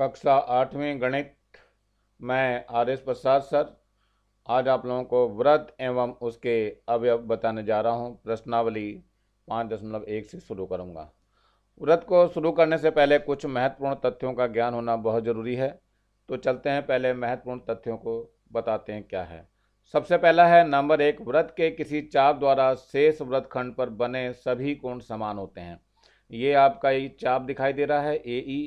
कक्षा आठवीं गणित मैं आर एस प्रसाद सर आज आप लोगों को व्रत एवं उसके अवयव बताने जा रहा हूँ प्रश्नावली पाँच दशमलव एक से शुरू करूँगा व्रत को शुरू करने से पहले कुछ महत्वपूर्ण तथ्यों का ज्ञान होना बहुत ज़रूरी है तो चलते हैं पहले महत्वपूर्ण तथ्यों को बताते हैं क्या है सबसे पहला है नंबर एक व्रत के किसी चाप द्वारा शेष व्रत खंड पर बने सभी कोण समान होते हैं ये आपका ये चाप दिखाई दे रहा है ए ई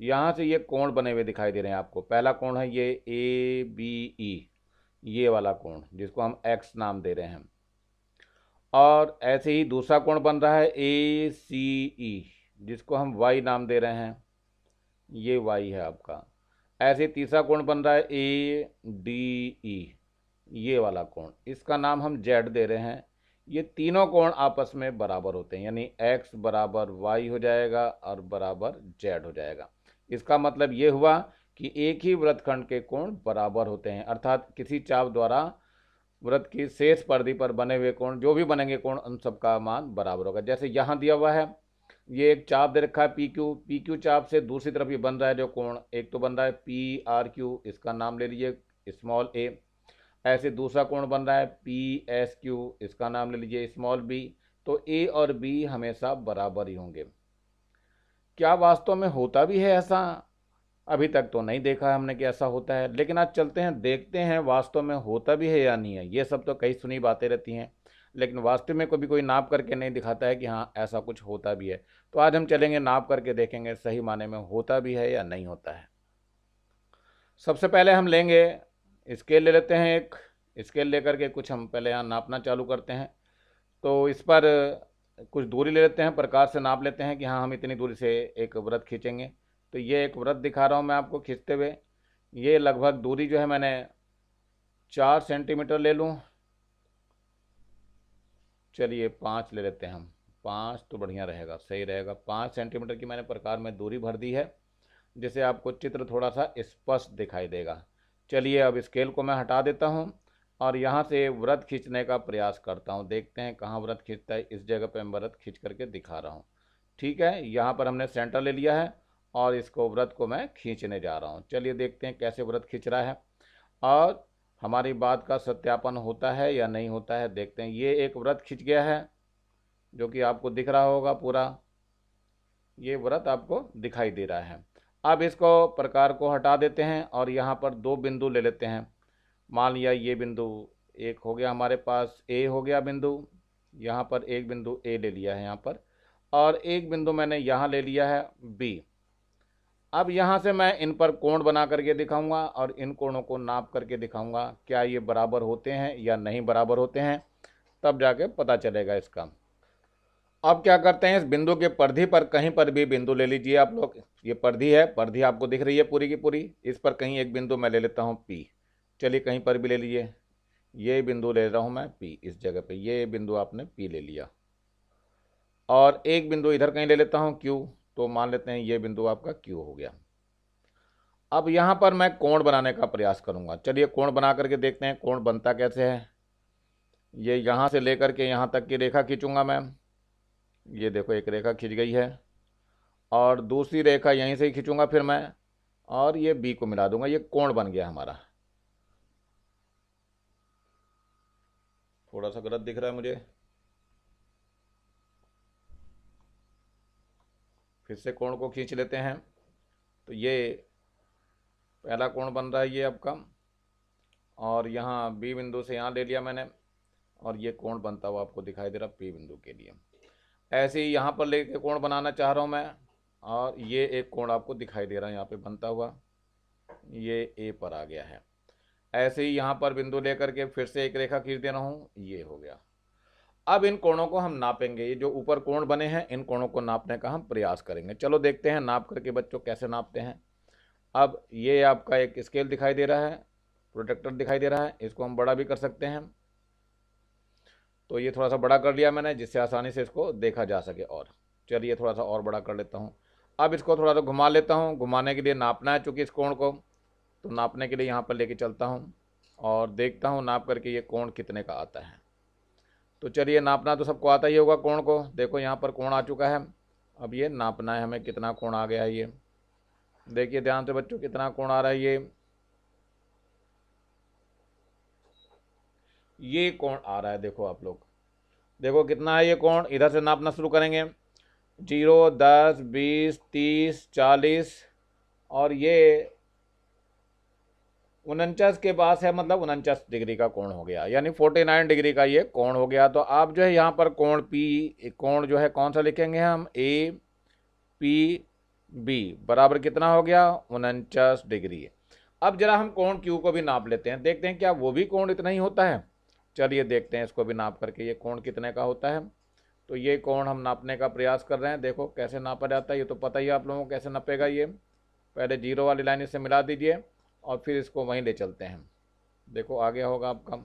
यहाँ से ये कोण बने हुए दिखाई दे रहे हैं आपको पहला कोण है ये ए बी ई ये वाला कोण जिसको हम एक्स नाम दे रहे हैं और ऐसे ही दूसरा कोण बन रहा है ए सी ई जिसको हम वाई नाम दे रहे हैं ये वाई है आपका ऐसे तीसरा कोण बन रहा है ए डी ई ये वाला कोण इसका नाम हम जेड दे रहे हैं ये तीनों कोण आपस में बराबर होते हैं यानी एक्स बराबर वाई हो जाएगा और बराबर जेड हो जाएगा इसका मतलब ये हुआ कि एक ही व्रतखंड के कोण बराबर होते हैं अर्थात किसी चाप द्वारा व्रत की शेष परिधि पर बने हुए कोण जो भी बनेंगे कोण उन सब का मान बराबर होगा जैसे यहाँ दिया हुआ है ये एक चाप दे रखा है पी क्यू पी क्यू चाप से दूसरी तरफ ये बन रहा है जो कोण एक तो बन रहा है पी आर क्यू इसका नाम ले लीजिए स्मॉल ए ऐसे दूसरा कोण बन रहा है पी एस क्यू इसका नाम ले लीजिए स्मॉल बी तो ए और बी हमेशा बराबर ही होंगे क्या वास्तव में होता भी है ऐसा अभी तक तो नहीं देखा हमने कि ऐसा होता है लेकिन आज चलते हैं देखते हैं वास्तव में होता भी है या नहीं है ये सब तो कई सुनी बातें रहती हैं लेकिन वास्तव में कभी कोई नाप करके नहीं दिखाता है कि हाँ ऐसा कुछ होता भी है तो आज हम चलेंगे नाप करके देखेंगे सही माने में होता भी है या नहीं होता है सबसे पहले हम लेंगे स्केल ले लेते हैं एक स्केल लेकर के कुछ हम पहले यहाँ नापना चालू करते हैं तो इस पर कुछ दूरी ले लेते हैं प्रकार से नाप लेते हैं कि हाँ हम इतनी दूरी से एक व्रत खींचेंगे तो ये एक व्रत दिखा रहा हूँ मैं आपको खींचते हुए ये लगभग दूरी जो है मैंने चार सेंटीमीटर ले लूँ चलिए पाँच ले लेते हैं हम पाँच तो बढ़िया रहेगा सही रहेगा पाँच सेंटीमीटर की मैंने प्रकार में दूरी भर दी है जिसे आपको चित्र थोड़ा सा स्पष्ट दिखाई देगा चलिए अब स्केल को मैं हटा देता हूँ और यहाँ से व्रत खींचने का प्रयास करता हूँ देखते हैं कहाँ व्रत खींचता है इस जगह पर मैं व्रत खींच करके दिखा रहा हूँ ठीक है यहाँ पर हमने सेंटर ले लिया है और इसको व्रत को मैं खींचने जा रहा हूँ चलिए देखते हैं कैसे व्रत खींच रहा है और हमारी बात का सत्यापन होता है या नहीं होता है देखते हैं ये एक व्रत खींच गया है जो कि आपको दिख रहा होगा पूरा ये व्रत आपको दिखाई दे रहा है अब इसको प्रकार को हटा देते हैं और यहाँ पर दो बिंदु ले लेते हैं मान लिया ये बिंदु एक हो गया हमारे पास ए हो गया बिंदु यहाँ पर एक बिंदु ए ले लिया है यहाँ पर और एक बिंदु मैंने यहाँ ले लिया है बी अब यहाँ से मैं इन पर कोण बना करके दिखाऊंगा और इन कोणों को नाप करके दिखाऊंगा क्या ये बराबर होते हैं या नहीं बराबर होते हैं तब जाके पता चलेगा इसका अब क्या करते हैं इस बिंदु के परधि पर कहीं पर भी बिंदु ले लीजिए आप लोग ये परधि है परधि आपको दिख रही है पूरी की पूरी इस पर कहीं एक बिंदु मैं ले लेता हूँ पी चलिए कहीं पर भी ले लीजिए ये बिंदु ले रहा हूँ मैं पी इस जगह पे ये बिंदु आपने पी ले लिया और एक बिंदु इधर कहीं ले लेता हूँ क्यू तो मान लेते हैं ये बिंदु आपका क्यू हो गया अब यहाँ पर मैं कोण बनाने का प्रयास करूँगा चलिए कोण बना करके देखते हैं कोण बनता कैसे है ये यहाँ से लेकर के यहाँ तक की रेखा खींचूँगा मैं ये देखो एक रेखा खींच गई है और दूसरी रेखा यहीं से ही खींचूँगा फिर मैं और ये बी को मिला दूंगा ये कोण बन गया हमारा थोड़ा सा गलत दिख रहा है मुझे फिर से कोण को खींच लेते हैं तो ये पहला कोण बन रहा है ये आपका और यहाँ बी बिंदु से यहाँ ले लिया मैंने और ये कोण बनता हुआ आपको दिखाई दे रहा पी बिंदु के लिए ऐसे ही यहाँ पर लेके कोण बनाना चाह रहा हूँ मैं और ये एक कोण आपको दिखाई दे रहा है यहाँ पे बनता हुआ ये ए पर आ गया है ऐसे ही यहाँ पर बिंदु लेकर के फिर से एक रेखा खींच दे रहा हूँ ये हो गया अब इन कोणों को हम नापेंगे ये जो ऊपर कोण बने हैं इन कोणों को नापने का हम प्रयास करेंगे चलो देखते हैं नाप करके बच्चों कैसे नापते हैं अब ये आपका एक स्केल दिखाई दे रहा है प्रोटेक्टर दिखाई दे रहा है इसको हम बड़ा भी कर सकते हैं तो ये थोड़ा सा बड़ा कर लिया मैंने जिससे आसानी से इसको देखा जा सके और चलिए थोड़ा सा और बड़ा कर लेता हूँ अब इसको थोड़ा सा घुमा लेता हूँ घुमाने के लिए नापना है चूँकि इस कोण को तो नापने के लिए यहाँ पर लेके चलता हूँ और देखता हूँ नाप करके ये कोण कितने का आता है तो चलिए नापना तो सबको आता ही होगा कोण को देखो यहाँ पर कोण आ चुका है अब ये नापना है हमें कितना कोण आ गया है ये देखिए ध्यान से बच्चों कितना कोण आ रहा है ये ये कोण आ रहा है देखो आप लोग देखो कितना है ये कोण इधर से नापना शुरू करेंगे जीरो दस बीस तीस चालीस और ये उनचास के पास है मतलब उनचास डिग्री का कोण हो गया यानी फोर्टी नाइन डिग्री का ये कोण हो गया तो आप जो है यहाँ पर कोण पी कोण जो है कौन सा लिखेंगे हम ए पी बी बराबर कितना हो गया उनचास डिग्री अब जरा हम कोण क्यू को भी नाप लेते हैं देखते हैं क्या वो भी कोण इतना ही होता है चलिए देखते हैं इसको भी नाप करके ये कोण कितने का होता है तो ये कोण हम नापने का प्रयास कर रहे हैं देखो कैसे नापा जाता है ये तो पता ही आप लोगों को कैसे नापेगा ये पहले जीरो वाली लाइन इसे मिला दीजिए और फिर इसको वहीं ले चलते हैं देखो आ गया होगा आपका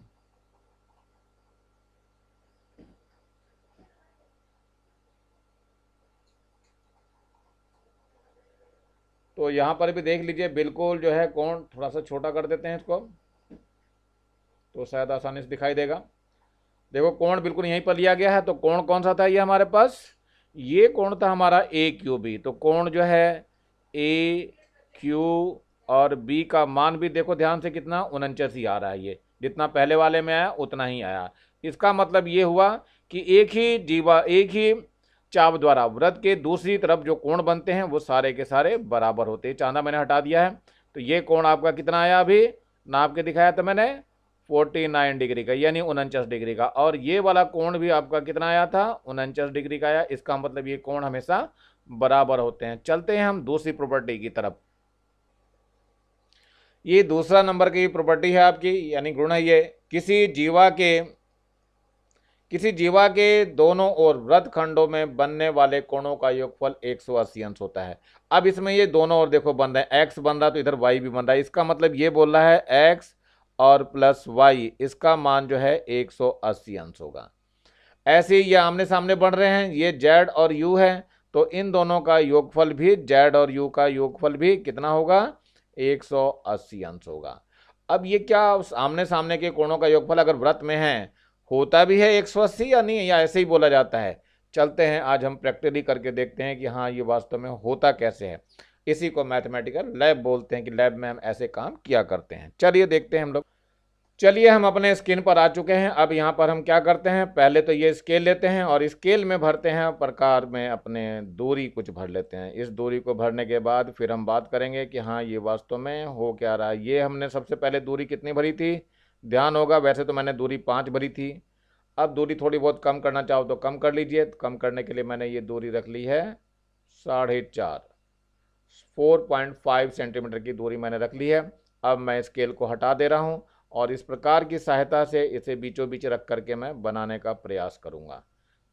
तो यहाँ पर भी देख लीजिए बिल्कुल जो है कौन थोड़ा सा छोटा कर देते हैं इसको तो शायद आसानी से दिखाई देगा देखो कोण बिल्कुल यहीं पर लिया गया है तो कोण कौन सा था ये हमारे पास ये कोण था हमारा ए क्यू बी तो कोण जो है ए क्यू और बी का मान भी देखो ध्यान से कितना ही आ रहा है ये जितना पहले वाले में आया उतना ही आया इसका मतलब ये हुआ कि एक ही जीवा एक ही चाप द्वारा व्रत के दूसरी तरफ जो कोण बनते हैं वो सारे के सारे बराबर होते हैं चांदा मैंने हटा दिया है तो ये कोण आपका कितना आया अभी नाप के दिखाया था मैंने 49 डिग्री का यानी उनचास डिग्री का और ये वाला कोण भी आपका कितना आया था उनचास डिग्री का आया इसका मतलब ये कोण हमेशा बराबर होते हैं चलते हैं हम दूसरी प्रॉपर्टी की तरफ ये दूसरा नंबर की प्रॉपर्टी है आपकी यानी गुण है ये किसी जीवा के किसी जीवा के दोनों और व्रत खंडों में बनने वाले कोणों का योगफल 180 अंश होता है अब इसमें ये दोनों और देखो बन रहे हैं एक्स बन रहा तो इधर वाई भी बन रहा है इसका मतलब ये बोल रहा है एक्स और प्लस वाई इसका मान जो है 180 अंश होगा ऐसे ये आमने सामने बढ़ रहे हैं ये जेड और यू है तो इन दोनों का योगफल भी जेड और यू का योगफल भी कितना होगा 180 अंश होगा अब ये क्या सामने सामने के कोणों का योगफल अगर व्रत में है होता भी है 180 या नहीं या ऐसे ही बोला जाता है चलते हैं आज हम प्रैक्टिकली करके देखते हैं कि हाँ ये वास्तव में होता कैसे है इसी को मैथमेटिकल लैब बोलते हैं कि लैब में हम ऐसे काम किया करते हैं चलिए देखते हैं हम लोग चलिए हम अपने स्किन पर आ चुके हैं अब यहाँ पर हम क्या करते हैं पहले तो ये स्केल लेते हैं और स्केल में भरते हैं प्रकार में अपने दूरी कुछ भर लेते हैं इस दूरी को भरने के बाद फिर हम बात करेंगे कि हाँ ये वास्तव में हो क्या रहा है ये हमने सबसे पहले दूरी कितनी भरी थी ध्यान होगा वैसे तो मैंने दूरी पाँच भरी थी अब दूरी थोड़ी बहुत कम करना चाहो तो कम कर लीजिए तो कम करने के लिए मैंने ये दूरी रख ली है साढ़े चार फोर पॉइंट फाइव सेंटीमीटर की दूरी मैंने रख ली है अब मैं स्केल को हटा दे रहा हूँ और इस प्रकार की सहायता से इसे बीचों बीच रख करके मैं बनाने का प्रयास करूँगा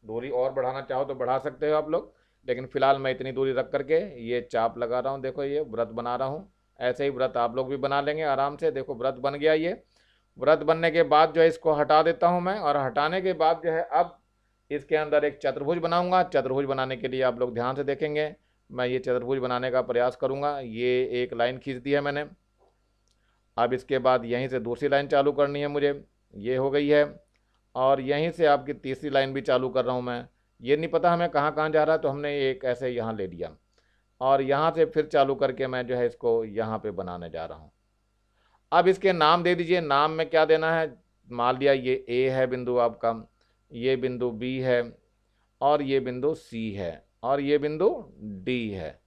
दूरी और बढ़ाना चाहो तो बढ़ा सकते हो आप लोग लेकिन फिलहाल मैं इतनी दूरी रख करके ये चाप लगा रहा हूँ देखो ये व्रत बना रहा हूँ ऐसे ही व्रत आप लोग भी बना लेंगे आराम से देखो व्रत बन गया ये व्रत बनने के बाद जो है इसको हटा देता हूँ मैं और हटाने के बाद जो है अब इसके अंदर एक चतुर्भुज बनाऊँगा चतुर्भुज बनाने के लिए आप लोग ध्यान से देखेंगे मैं ये चतुर्भुज बनाने का प्रयास करूँगा ये एक लाइन खींच दी है मैंने अब इसके बाद यहीं से दूसरी लाइन चालू करनी है मुझे ये हो गई है और यहीं से आपकी तीसरी लाइन भी चालू कर रहा हूँ मैं ये नहीं पता हमें कहाँ कहाँ जा रहा है तो हमने एक ऐसे यहाँ ले लिया और यहाँ से फिर चालू करके मैं जो है इसको यहाँ पे बनाने जा रहा हूँ अब इसके नाम दे दीजिए नाम में क्या देना है मान लिया ये ए है बिंदु आपका ये बिंदु बी है और ये बिंदु सी है और ये बिंदु डी है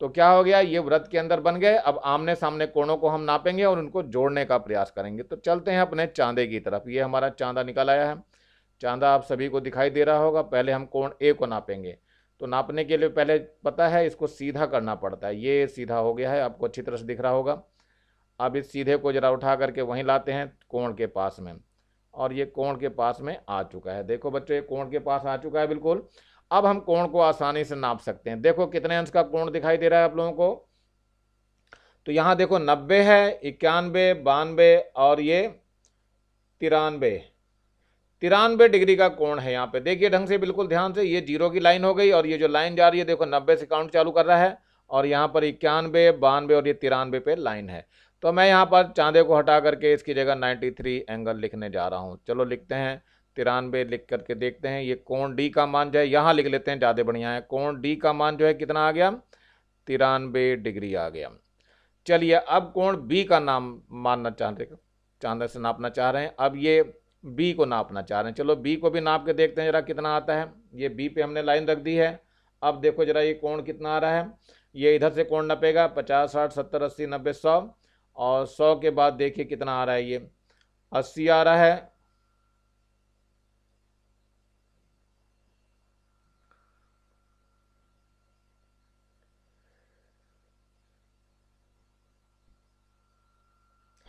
तो क्या हो गया ये व्रत के अंदर बन गए अब आमने सामने कोणों को हम नापेंगे और उनको जोड़ने का प्रयास करेंगे तो चलते हैं अपने चांदे की तरफ ये हमारा चांदा निकल आया है चांदा आप सभी को दिखाई दे रहा होगा पहले हम कोण ए को नापेंगे तो नापने के लिए पहले पता है इसको सीधा करना पड़ता है ये सीधा हो गया है आपको अच्छी तरह से दिख रहा होगा अब इस सीधे को जरा उठा करके वहीं लाते हैं कोण के पास में और ये कोण के पास में आ चुका है देखो बच्चों ये कोण के पास आ चुका है बिल्कुल अब हम कोण को आसानी से नाप सकते हैं देखो कितने अंश का कोण दिखाई दे रहा है आप लोगों को तो यहाँ देखो नब्बे है इक्यानवे बानवे और ये तिरानवे तिरानवे डिग्री का कोण है यहाँ पे देखिए ढंग से बिल्कुल ध्यान से ये जीरो की लाइन हो गई और ये जो लाइन जा रही है देखो नब्बे से काउंट चालू कर रहा है और यहाँ पर इक्यानवे बानवे और ये तिरानवे पे लाइन है तो मैं यहाँ पर चांदे को हटा करके इसकी जगह 93 एंगल लिखने जा रहा हूँ चलो लिखते हैं तिरानवे लिख करके देखते हैं ये कोण डी का मान जो है यहाँ लिख लेते हैं ज़्यादा बढ़िया है कोण डी का मान जो है कितना आ गया तिरानवे डिग्री आ गया चलिए अब कोण बी का नाम मानना चाहते चांद से नापना चाह रहे हैं अब ये बी को नापना चाह रहे हैं चलो बी को भी नाप के देखते हैं जरा कितना आता है ये बी पे हमने लाइन रख दी है अब देखो जरा ये कोण कितना आ रहा है ये इधर से कोण नपेगा पचास साठ सत्तर अस्सी नब्बे सौ और सौ के बाद देखिए कितना आ रहा है ये अस्सी आ रहा है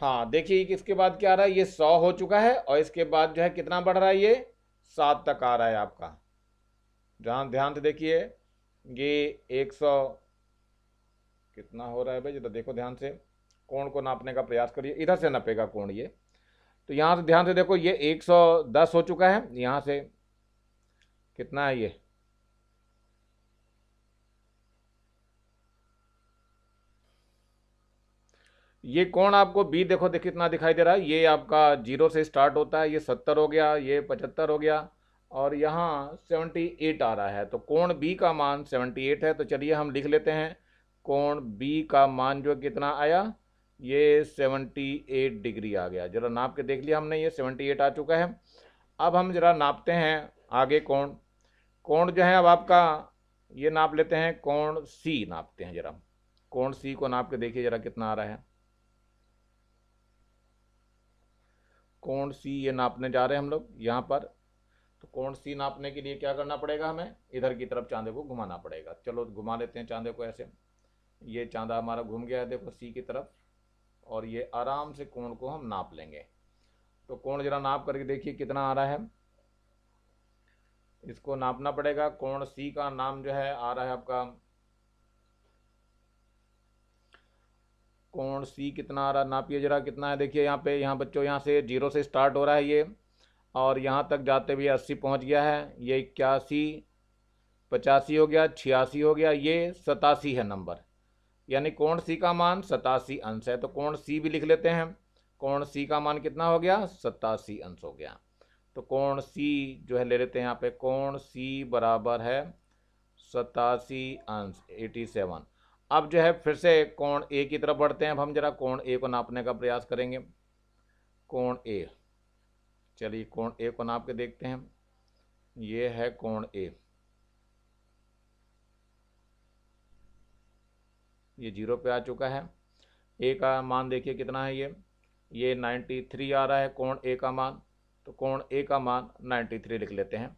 हाँ देखिए कि इसके बाद क्या आ रहा है ये सौ हो चुका है और इसके बाद जो है कितना बढ़ रहा है ये सात तक आ रहा है आपका जहाँ ध्यान से देखिए ये एक सौ कितना हो रहा है भाई जरा तो देखो ध्यान से कोण को नापने का प्रयास करिए इधर से नापेगा कोण ये तो यहाँ से ध्यान से देखो ये एक सौ दस हो चुका है यहाँ से कितना है ये ये कोण आपको बी देखो देखिए कितना दिखाई दे रहा है ये आपका जीरो से स्टार्ट होता है ये सत्तर हो गया ये पचहत्तर हो गया और यहाँ सेवेंटी एट आ रहा है तो कोण बी का मान सेवेंटी एट है तो चलिए हम लिख लेते हैं कोण बी का मान जो कितना आया ये सेवेंटी एट डिग्री आ गया जरा नाप के देख लिया हमने ये सेवेंटी एट आ चुका है अब हम जरा नापते हैं आगे कोण कोण जो है अब आपका ये नाप लेते हैं कोण सी नापते हैं जरा कोण सी को नाप के देखिए जरा कितना आ रहा है कौन सी ये नापने जा रहे हैं हम लोग यहाँ पर तो कौन सी नापने के लिए क्या करना पड़ेगा हमें इधर की तरफ चांदे को घुमाना पड़ेगा चलो घुमा लेते हैं चांदे को ऐसे ये चांदा हमारा घूम गया है देखो सी की तरफ और ये आराम से कोण को हम नाप लेंगे तो कोण जरा नाप करके देखिए कितना आ रहा है इसको नापना पड़ेगा कोण सी का नाम जो है आ रहा है आपका कोण सी कितना आ रहा नापिए जरा कितना है देखिए यहाँ पे यहाँ बच्चों यहाँ से जीरो से स्टार्ट हो रहा है ये और यहाँ तक जाते हुए अस्सी पहुँच गया है ये इक्यासी पचासी हो गया छियासी हो गया ये सतासी है नंबर यानी कोण सी का मान सतासी अंश है तो कोण सी भी लिख लेते हैं कोण सी का मान कितना हो गया सतासी अंश हो गया तो कोण सी जो है ले लेते हैं यहाँ पे कोण सी बराबर है सतासी अंश एटी सेवन अब जो है फिर से कोण ए की तरफ बढ़ते हैं अब हम जरा कोण ए को नापने का प्रयास करेंगे कोण ए चलिए कोण ए को नाप के देखते हैं ये है कोण ए ये जीरो पे आ चुका है ए का मान देखिए कितना है ये ये 93 आ रहा है कोण ए का मान तो कोण ए का मान 93 लिख लेते हैं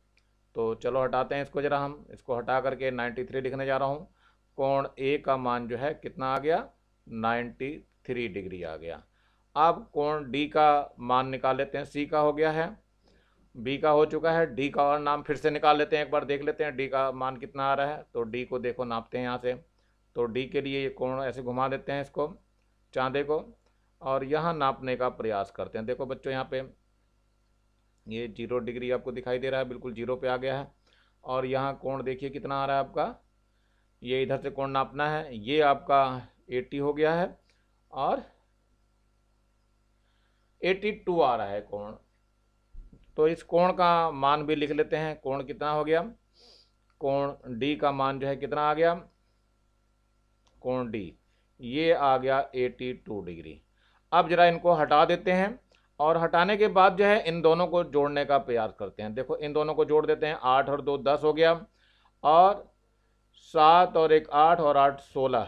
तो चलो हटाते हैं इसको ज़रा हम इसको हटा करके 93 लिखने जा रहा हूँ कोण ए का मान जो है कितना आ गया 93 डिग्री आ गया अब कोण डी का मान निकाल लेते हैं सी का हो गया है बी का हो चुका है डी का और नाम फिर से निकाल लेते हैं एक बार देख लेते हैं डी का मान कितना आ रहा है तो डी को देखो नापते हैं यहाँ से तो डी के लिए ये कोण ऐसे घुमा देते हैं इसको चांदे को और यहाँ नापने का प्रयास करते हैं देखो बच्चों यहाँ पे ये जीरो डिग्री आपको दिखाई दे रहा है बिल्कुल जीरो पे आ गया है और यहाँ कोण देखिए कितना आ रहा है आपका ये इधर से कोण नापना है ये आपका 80 हो गया है और 82 आ रहा है कोण तो इस कोण का मान भी लिख लेते हैं कोण कितना हो गया कोण डी का मान जो है कितना आ गया कोण डी ये आ गया 82 डिग्री अब जरा इनको हटा देते हैं और हटाने के बाद जो है इन दोनों को जोड़ने का प्रयास करते हैं देखो इन दोनों को जोड़ देते हैं आठ और दो दस हो गया और सात और एक आठ और आठ सोलह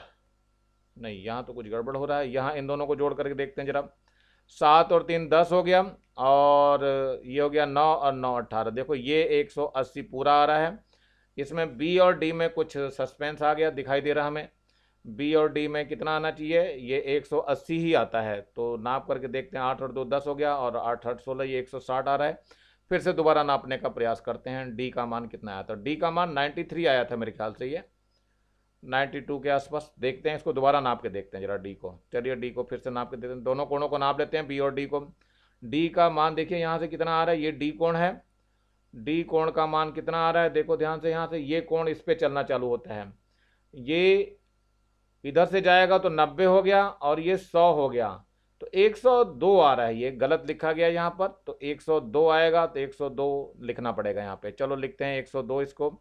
नहीं यहाँ तो कुछ गड़बड़ हो रहा है यहाँ इन दोनों को जोड़ करके देखते हैं जरा सात और तीन दस हो गया और ये हो गया नौ और नौ अट्ठारह देखो ये एक सौ अस्सी पूरा आ रहा है इसमें बी और डी में कुछ सस्पेंस आ गया दिखाई दे रहा हमें बी और डी में कितना आना चाहिए ये एक सौ अस्सी ही आता है तो नाप करके देखते हैं आठ और दो दस हो गया और आठ आठ सोलह ये एक सौ साठ आ रहा है फिर से दोबारा नापने का प्रयास करते हैं डी का मान कितना आया था डी का मान 93 आया था मेरे ख्याल से ये 92 के आसपास देखते हैं इसको दोबारा नाप के देखते हैं जरा डी को चलिए डी को फिर से नाप के देते हैं दोनों कोणों को नाप लेते हैं बी और डी को डी का मान देखिए यहाँ से कितना आ रहा है ये डी कोण है डी कोण का मान कितना आ रहा है देखो ध्यान से यहाँ से ये कोण इस पर चलना चालू होता है ये इधर से जाएगा तो नब्बे हो गया और ये सौ हो गया तो 102 आ रहा है ये गलत लिखा गया यहाँ पर तो 102 आएगा तो 102 लिखना पड़ेगा यहाँ पे चलो लिखते हैं 102 इसको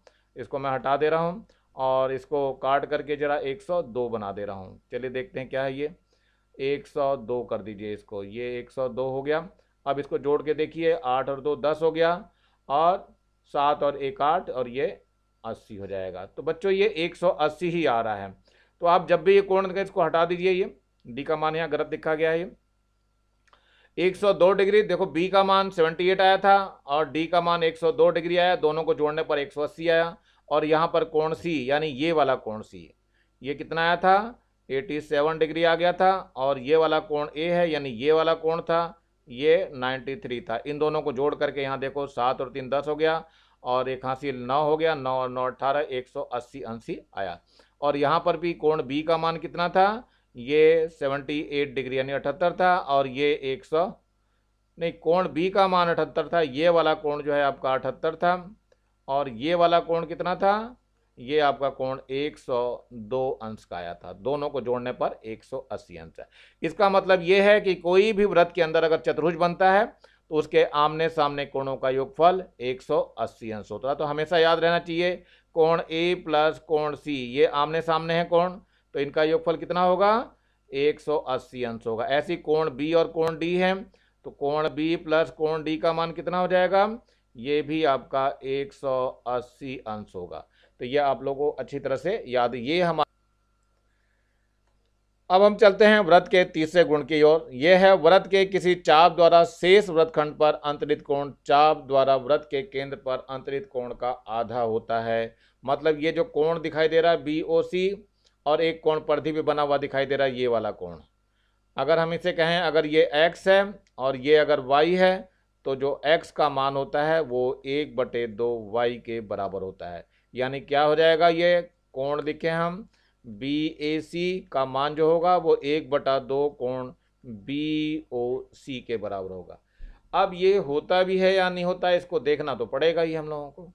इसको मैं हटा दे रहा हूँ और इसको काट करके ज़रा 102 बना दे रहा हूँ चलिए देखते हैं क्या है ये 102 कर दीजिए इसको ये 102 हो गया अब इसको जोड़ के देखिए आठ और दो दस हो गया और सात और एक आठ और ये अस्सी हो जाएगा तो बच्चों ये एक सौ अस्सी ही आ रहा है तो आप जब भी ये कोण इसको हटा दीजिए ये डी का मान यहाँ गलत दिखा गया है एक सौ दो डिग्री देखो बी का मान सेवेंटी एट आया था और डी का मान एक सौ दो डिग्री आया दोनों को जोड़ने पर एक सौ अस्सी आया और यहाँ पर कोण सी यानी ये वाला कोण सी ये कितना आया था एटी सेवन डिग्री आ गया था और ये वाला कोण ए है यानी ये वाला कोण था ये 93 थ्री था इन दोनों को जोड़ करके यहाँ देखो सात और तीन दस हो गया और एक हाँसी नौ हो गया नौ और नौ अट्ठारह एक सौ अस्सी अंशी आया और यहाँ पर भी कोण बी का मान कितना था ये 78 डिग्री यानी अठहत्तर था और ये 100 नहीं कोण बी का मान अठहत्तर था ये वाला कोण जो है आपका अठहत्तर था और ये वाला कोण कितना था ये आपका कोण 102 अंश का आया था दोनों को जोड़ने पर 180 अंश है इसका मतलब ये है कि कोई भी व्रत के अंदर अगर चतुर्भुज बनता है तो उसके आमने सामने कोणों का योगफल 180 अंश होता है तो हमेशा याद रहना चाहिए कोण ए प्लस कोण सी ये आमने सामने है कोण तो इनका योगफल कितना होगा 180 अंश होगा ऐसी कोण बी और कोण डी है तो कोण बी प्लस कोण डी का मान कितना हो जाएगा ये भी आपका 180 अंश होगा तो ये आप लोगों को अच्छी तरह से याद ये हमारा अब हम चलते हैं व्रत के तीसरे गुण की ओर यह है व्रत के किसी चाप द्वारा शेष व्रत खंड पर अंतरित कोण चाप द्वारा व्रत के केंद्र पर अंतरित कोण का आधा होता है मतलब ये जो कोण दिखाई दे रहा है बी ओ सी और एक कोण परधि भी बना हुआ दिखाई दे रहा है ये वाला कोण अगर हम इसे कहें अगर ये x है और ये अगर y है तो जो x का मान होता है वो एक बटे दो वाई के बराबर होता है यानी क्या हो जाएगा ये कोण लिखे हम बी ए सी का मान जो होगा वो एक बटा दो कोण बी ओ सी के बराबर होगा अब ये होता भी है या नहीं होता है इसको देखना तो पड़ेगा ही हम लोगों को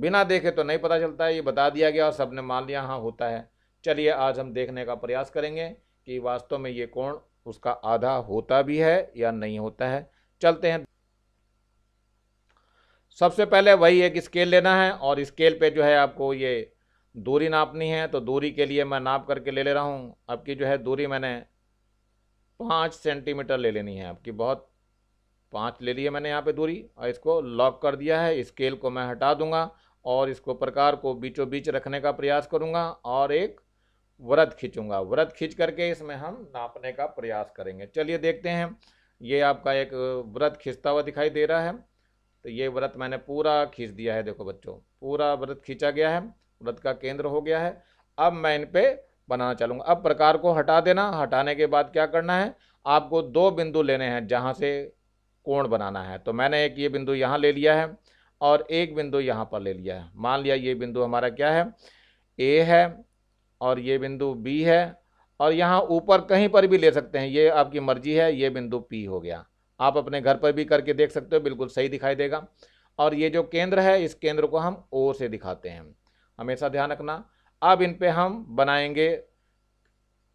बिना देखे तो नहीं पता चलता है ये बता दिया गया और सबने मान लिया हाँ होता है चलिए आज हम देखने का प्रयास करेंगे कि वास्तव में ये कोण उसका आधा होता भी है या नहीं होता है चलते हैं सबसे पहले वही एक स्केल लेना है और स्केल पे जो है आपको ये दूरी नापनी है तो दूरी के लिए मैं नाप करके ले ले रहा हूँ आपकी जो है दूरी मैंने पाँच सेंटीमीटर ले लेनी है आपकी बहुत पाँच ले लिए मैंने यहाँ पे दूरी और इसको लॉक कर दिया है स्केल को मैं हटा दूँगा और इसको प्रकार को बीचों बीच रखने का प्रयास करूँगा और एक व्रत खींचूंगा व्रत खींच करके इसमें हम नापने का प्रयास करेंगे चलिए देखते हैं ये आपका एक व्रत खींचता हुआ दिखाई दे रहा है तो ये व्रत मैंने पूरा खींच दिया है देखो बच्चों पूरा व्रत खींचा गया है व्रत का केंद्र हो गया है अब मैं इन पर बनाना चाहूँगा अब प्रकार को हटा देना हटाने के बाद क्या करना है आपको दो बिंदु लेने हैं जहाँ से कोण बनाना है तो मैंने एक ये बिंदु यहाँ ले लिया है और एक बिंदु यहाँ पर ले लिया है मान लिया ये बिंदु हमारा क्या है ए है और ये बिंदु बी है और यहाँ ऊपर कहीं पर भी ले सकते हैं ये आपकी मर्जी है ये बिंदु पी हो गया आप अपने घर पर भी करके देख सकते हो बिल्कुल सही दिखाई देगा और ये जो केंद्र है इस केंद्र को हम O से दिखाते हैं हमेशा ध्यान रखना अब इन पर हम बनाएंगे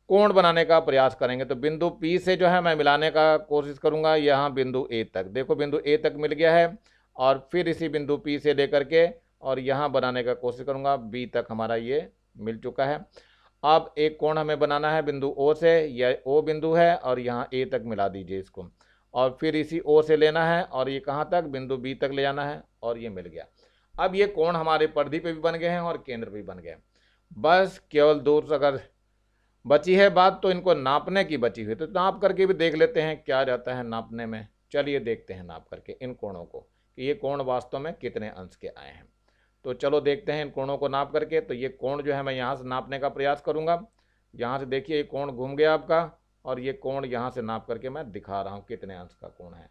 कोण बनाने का प्रयास करेंगे तो बिंदु पी से जो है मैं मिलाने का कोशिश करूँगा यहाँ बिंदु ए तक देखो बिंदु ए तक मिल गया है और फिर इसी बिंदु पी से लेकर के और यहाँ बनाने का कोशिश करूँगा बी तक हमारा ये मिल चुका है अब एक कोण हमें बनाना है बिंदु ओ से यह ओ बिंदु है और यहाँ ए तक मिला दीजिए इसको और फिर इसी ओ से लेना है और ये कहाँ तक बिंदु बी तक ले जाना है और ये मिल गया अब ये कोण हमारे परधि पे भी बन गए हैं और केंद्र भी बन गए हैं बस केवल दूर से अगर बची है बात तो इनको नापने की बची हुई तो नाप करके भी देख लेते हैं क्या जाता है नापने में चलिए देखते हैं नाप करके इन कोणों को कि ये कोण वास्तव में कितने अंश के आए हैं तो चलो देखते हैं इन कोणों को नाप करके तो ये कोण जो है मैं यहाँ से नापने का प्रयास करूँगा यहाँ से देखिए ये कोण घूम गया आपका और ये कोण यहाँ से नाप करके मैं दिखा रहा हूँ कितने अंश का कोण है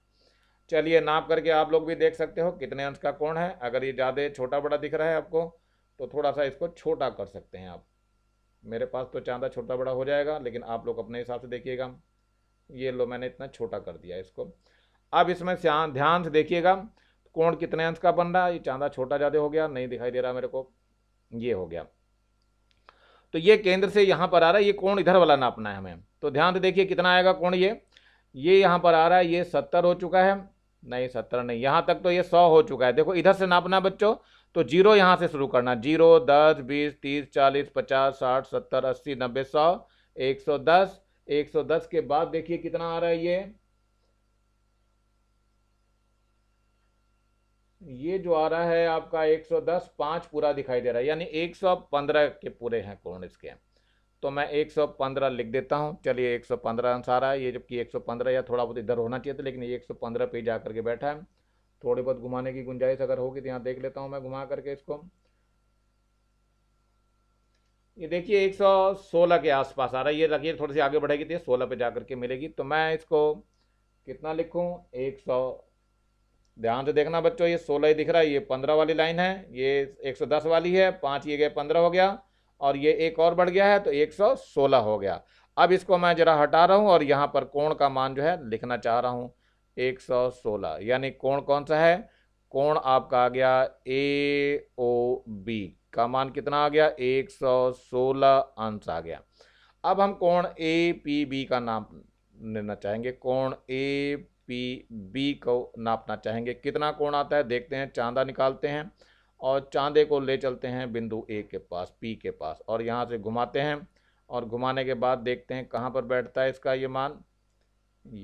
चलिए नाप करके आप लोग भी देख सकते हो कितने अंश का कोण है अगर ये ज़्यादा छोटा बड़ा दिख रहा है आपको तो थोड़ा सा इसको छोटा कर सकते हैं आप मेरे पास तो चांदा छोटा बड़ा हो जाएगा लेकिन आप लोग अपने हिसाब से देखिएगा ये लो मैंने इतना छोटा कर दिया इसको अब इसमें ध्यान से देखिएगा कोण कितने अंश का बन रहा है ये चांदा छोटा ज़्यादा हो गया नहीं दिखाई दे रहा मेरे को ये हो गया तो ये केंद्र से यहाँ पर आ रहा है ये कोण इधर वाला नापना है हमें तो ध्यान से देखिए कितना आएगा कोण ये ये यहाँ पर आ रहा है ये सत्तर हो चुका है नहीं सत्तर नहीं यहाँ तक तो ये सौ हो चुका है देखो इधर से नापना बच्चों तो जीरो यहाँ से शुरू करना जीरो दस बीस तीस चालीस पचास साठ सत्तर अस्सी नब्बे सौ एक सौ दस एक सौ दस के बाद देखिए कितना आ रहा है ये ये जो आ रहा है आपका 110 पाँच पूरा दिखाई दे रहा है यानी 115 के पूरे हैं कोण इसके तो मैं 115 लिख देता हूँ चलिए 115 आंसर है ये जबकि 115 या थोड़ा बहुत इधर होना चाहिए था लेकिन ये 115 पे जा करके बैठा है थोड़ी बहुत घुमाने की गुंजाइश अगर होगी तो यहाँ देख लेता हूँ मैं घुमा करके इसको ये देखिए 116 के आसपास आ रहा है ये रखिए थोड़ी सी आगे बढ़ेगी तो सोलह पे जा करके मिलेगी तो मैं इसको कितना लिखूँ एक सौ ध्यान से देखना बच्चों ये सोलह ही दिख रहा है ये पंद्रह वाली लाइन है ये एक सौ दस वाली है पाँच ये गए पंद्रह हो गया और ये एक और बढ़ गया है तो एक सौ सोलह हो गया अब इसको मैं ज़रा हटा रहा हूँ और यहाँ पर कोण का मान जो है लिखना चाह रहा हूँ एक सौ सोलह यानी कोण कौन सा है कोण आपका आ गया ए ओ बी का मान कितना आ गया एक सौ सोलह अंश आ गया अब हम कोण ए पी बी का नाम लेना चाहेंगे कोण ए पी बी को नापना चाहेंगे कितना कोण आता है देखते हैं चांदा निकालते हैं और चांदे को ले चलते हैं बिंदु ए के पास पी के पास और यहाँ से घुमाते हैं और घुमाने के बाद देखते हैं कहाँ पर बैठता है इसका ये मान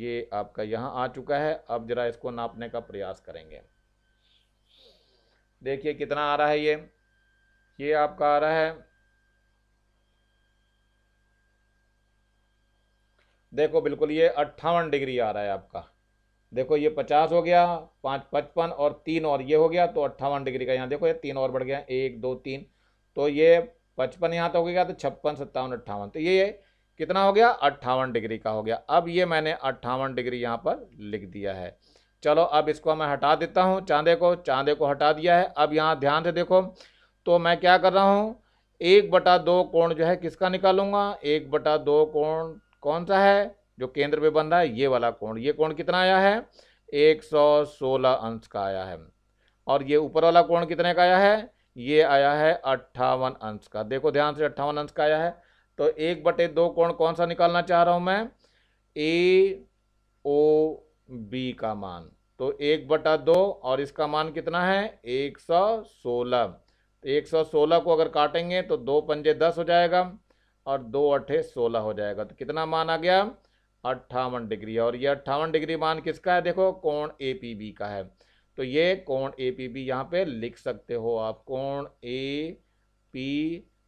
ये आपका यहाँ आ चुका है अब ज़रा इसको नापने का प्रयास करेंगे देखिए कितना आ रहा है ये ये आपका आ रहा है देखो बिल्कुल ये अट्ठावन डिग्री आ रहा है आपका देखो ये पचास हो गया पाँच पचपन और तीन और ये हो गया तो अट्ठावन डिग्री का यहाँ देखो ये तीन और बढ़ गया एक दो तीन तो ये पचपन यहाँ तक हो गया तो छप्पन सत्तावन अट्ठावन तो ये कितना हो गया अट्ठावन डिग्री का हो गया अब ये मैंने अट्ठावन डिग्री यहाँ पर लिख दिया है चलो अब इसको मैं हटा देता हूँ चांदे को चांदे को हटा दिया है अब यहाँ ध्यान से देखो तो मैं क्या कर रहा हूँ एक बटा दो कोण जो है किसका निकालूंगा एक बटा दो कोण कौन सा है जो केंद्र पे बन रहा है ये वाला कोण ये कोण कितना आया है 116 अंश का आया है और ये ऊपर वाला कोण कितने का आया है ये आया है अट्ठावन अंश का देखो ध्यान से अट्ठावन अंश का आया है तो एक बटे दो कोण कौन सा निकालना चाह रहा हूँ मैं ए ओ बी का मान तो एक बटा दो और इसका मान कितना है एक सौ सोलह तो एक सौ सोलह को अगर काटेंगे तो दो पंजे दस हो जाएगा और दो अठे सोलह हो जाएगा तो कितना मान आ गया अट्ठावन डिग्री और ये अट्ठावन डिग्री मान किसका है देखो कोण ए पी बी का है तो ये कोण ए पी बी यहाँ पे लिख सकते हो आप कोण ए पी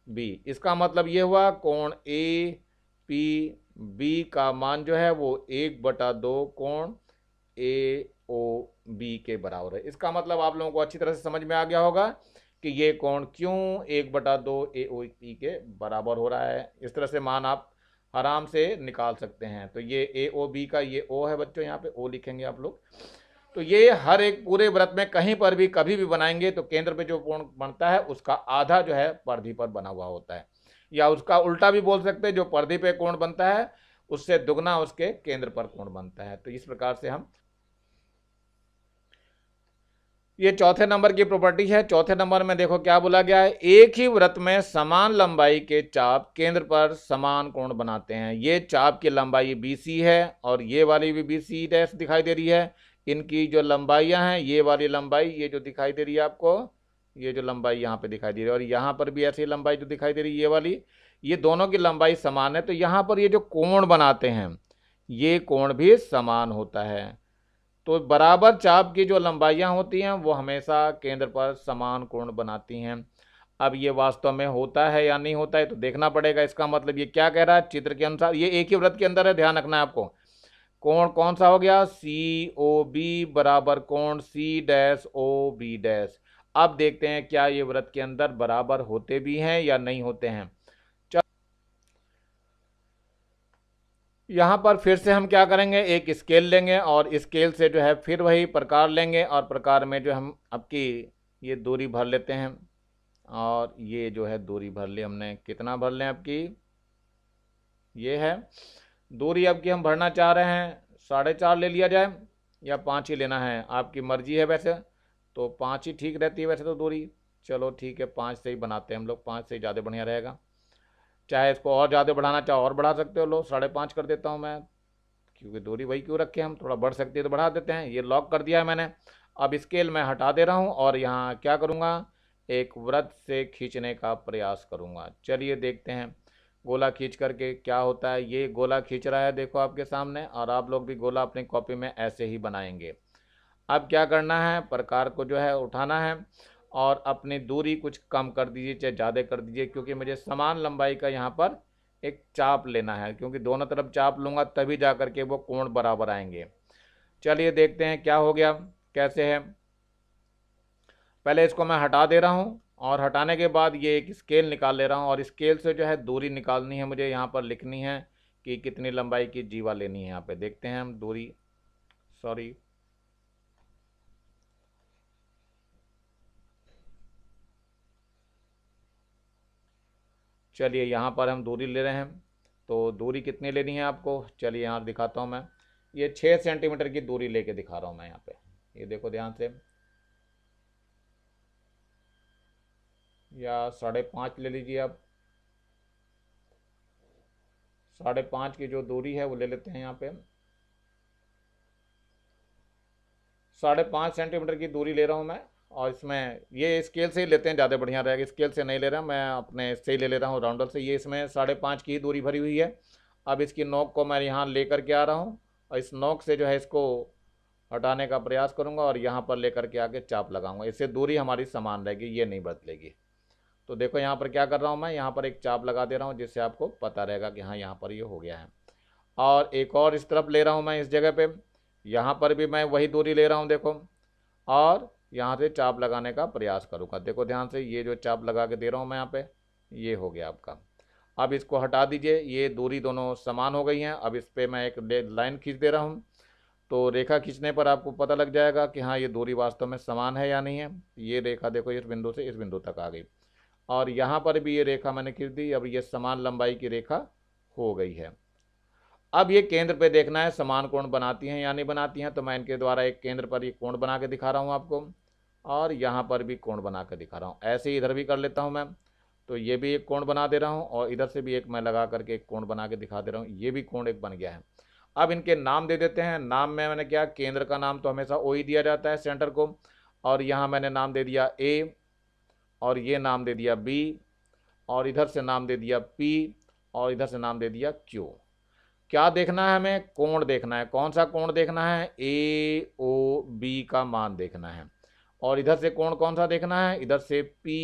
बी इसका मतलब ये हुआ कोण ए पी बी का मान जो है वो एक बटा दो कोण ए ओ बी के बराबर है इसका मतलब आप लोगों को अच्छी तरह से समझ में आ गया होगा कि ये कोण क्यों एक बटा दो ए ओ पी के बराबर हो रहा है इस तरह से मान आप आराम से निकाल सकते हैं तो ये ए ओ बी का ये ओ है बच्चों यहाँ पे ओ लिखेंगे आप लोग तो ये हर एक पूरे व्रत में कहीं पर भी कभी भी बनाएंगे तो केंद्र पे जो कोण बनता है उसका आधा जो है परधी पर बना हुआ होता है या उसका उल्टा भी बोल सकते हैं जो परधी पे कोण बनता है उससे दुगना उसके केंद्र पर कोण बनता है तो इस प्रकार से हम ये चौथे नंबर की प्रॉपर्टी है चौथे नंबर में देखो क्या बोला गया है एक ही व्रत में समान लंबाई के चाप केंद्र पर समान कोण बनाते हैं ये चाप की लंबाई बी है और ये वाली भी बी सी दिखाई दे रही है इनकी जो लंबाइयां हैं ये वाली लंबाई ये जो दिखाई दे रही है आपको ये जो लंबाई यहाँ पे दिखाई दे रही है और यहाँ पर भी ऐसी लंबाई जो दिखाई दे रही है ये वाली ये दोनों की लंबाई समान है तो यहाँ पर ये जो कोण बनाते हैं ये कोण भी समान होता है तो बराबर चाप की जो लंबाइयाँ होती हैं वो हमेशा केंद्र पर समान कोण बनाती हैं अब ये वास्तव में होता है या नहीं होता है तो देखना पड़ेगा इसका मतलब ये क्या कह रहा है चित्र के अनुसार ये एक ही व्रत के अंदर है ध्यान रखना है आपको कोण कौन सा हो गया सी ओ बी बराबर कोण C dash O B dash अब देखते हैं क्या ये व्रत के अंदर बराबर होते भी हैं या नहीं होते हैं यहाँ पर फिर से हम क्या करेंगे एक स्केल लेंगे और स्केल से जो है फिर वही प्रकार लेंगे और प्रकार में जो हम आपकी ये दूरी भर लेते हैं और ये जो है दूरी भर ली हमने कितना भर लें आपकी ये है दूरी आपकी हम भरना चाह रहे हैं साढ़े चार ले लिया जाए या पाँच ही लेना है आपकी मर्जी है वैसे तो पाँच ही ठीक रहती है वैसे तो दूरी चलो ठीक है पाँच से ही बनाते हैं हम लोग पाँच से ही ज़्यादा बढ़िया रहेगा चाहे इसको और ज़्यादा बढ़ाना चाहे और बढ़ा सकते हो लो साढ़े पाँच कर देता हूँ मैं क्योंकि दूरी वही क्यों रखे हम थोड़ा बढ़ सकती है तो बढ़ा देते हैं ये लॉक कर दिया है मैंने अब स्केल मैं हटा दे रहा हूँ और यहाँ क्या करूँगा एक व्रत से खींचने का प्रयास करूँगा चलिए देखते हैं गोला खींच करके क्या होता है ये गोला खींच रहा है देखो आपके सामने और आप लोग भी गोला अपनी कॉपी में ऐसे ही बनाएंगे अब क्या करना है प्रकार को जो है उठाना है और अपनी दूरी कुछ कम कर दीजिए चाहे ज़्यादा कर दीजिए क्योंकि मुझे समान लंबाई का यहाँ पर एक चाप लेना है क्योंकि दोनों तरफ चाप लूँगा तभी जा कर के वो कोण बराबर आएंगे चलिए देखते हैं क्या हो गया कैसे है पहले इसको मैं हटा दे रहा हूँ और हटाने के बाद ये एक स्केल निकाल ले रहा हूँ और स्केल से जो है दूरी निकालनी है मुझे यहाँ पर लिखनी है कि कितनी लंबाई की जीवा लेनी है यहाँ पे देखते हैं हम दूरी सॉरी चलिए यहाँ पर हम दूरी ले रहे हैं तो दूरी कितनी लेनी है आपको चलिए यहाँ दिखाता हूँ मैं ये छः सेंटीमीटर की दूरी लेके दिखा रहा हूँ मैं यहाँ पे ये देखो ध्यान से या साढ़े पाँच ले लीजिए आप साढ़े पाँच की जो दूरी है वो ले लेते हैं यहाँ पे साढ़े पाँच सेंटीमीटर की दूरी ले रहा हूँ मैं और इसमें ये स्केल से ही लेते हैं ज़्यादा बढ़िया रहेगा स्केल से नहीं ले रहा मैं अपने से ही ले ले रहा हूँ राउंडल से ये इसमें साढ़े पाँच की दूरी भरी हुई है अब इसकी नोक को मैं यहाँ ले करके आ रहा हूँ और इस नोक से जो है इसको हटाने का प्रयास करूँगा और यहाँ पर लेकर के आके चाप लगाऊँगा इससे दूरी हमारी समान रहेगी ये नहीं बदलेगी तो देखो यहाँ पर क्या कर रहा हूँ मैं यहाँ पर एक चाप लगा दे रहा हूँ जिससे आपको पता रहेगा कि हाँ यहाँ पर ये हो गया है और एक और इस तरफ ले रहा हूँ मैं इस जगह पर यहाँ पर भी मैं वही दूरी ले रहा हूँ देखो और यहाँ से चाप लगाने का प्रयास करूँगा देखो ध्यान से ये जो चाप लगा के दे रहा हूँ मैं यहाँ पे ये हो गया आपका अब इसको हटा दीजिए ये दूरी दोनों समान हो गई हैं अब इस पर मैं एक लाइन खींच दे रहा हूँ तो रेखा खींचने पर आपको पता लग जाएगा कि हाँ ये दूरी वास्तव में समान है या नहीं है ये रेखा देखो इस बिंदु से इस बिंदु तक आ गई और यहाँ पर भी ये रेखा मैंने खींच दी अब ये समान लंबाई की रेखा हो गई है अब ये केंद्र पे देखना है समान कोण बनाती हैं या नहीं बनाती हैं तो मैं इनके द्वारा एक केंद्र पर ये कोण बना के दिखा रहा हूँ आपको और यहाँ पर भी कोण बना कर दिखा रहा हूँ ऐसे ही इधर भी कर लेता हूँ मैं तो ये भी एक कोण बना दे रहा हूँ और इधर से भी एक मैं लगा करके एक कोण बना के दिखा दे रहा हूँ ये भी कोण एक बन गया है अब इनके नाम दे देते हैं नाम में मैंने क्या केंद्र का नाम तो हमेशा ओ ही दिया जाता है सेंटर को और यहाँ मैंने नाम दे दिया ए और ये नाम दे दिया बी और इधर से नाम दे दिया पी और इधर से नाम दे दिया क्यू क्या देखना है हमें कोण देखना है कौन सा कोण देखना है ए ओ बी का मान देखना है और इधर से कौन कौन सा देखना है इधर से पी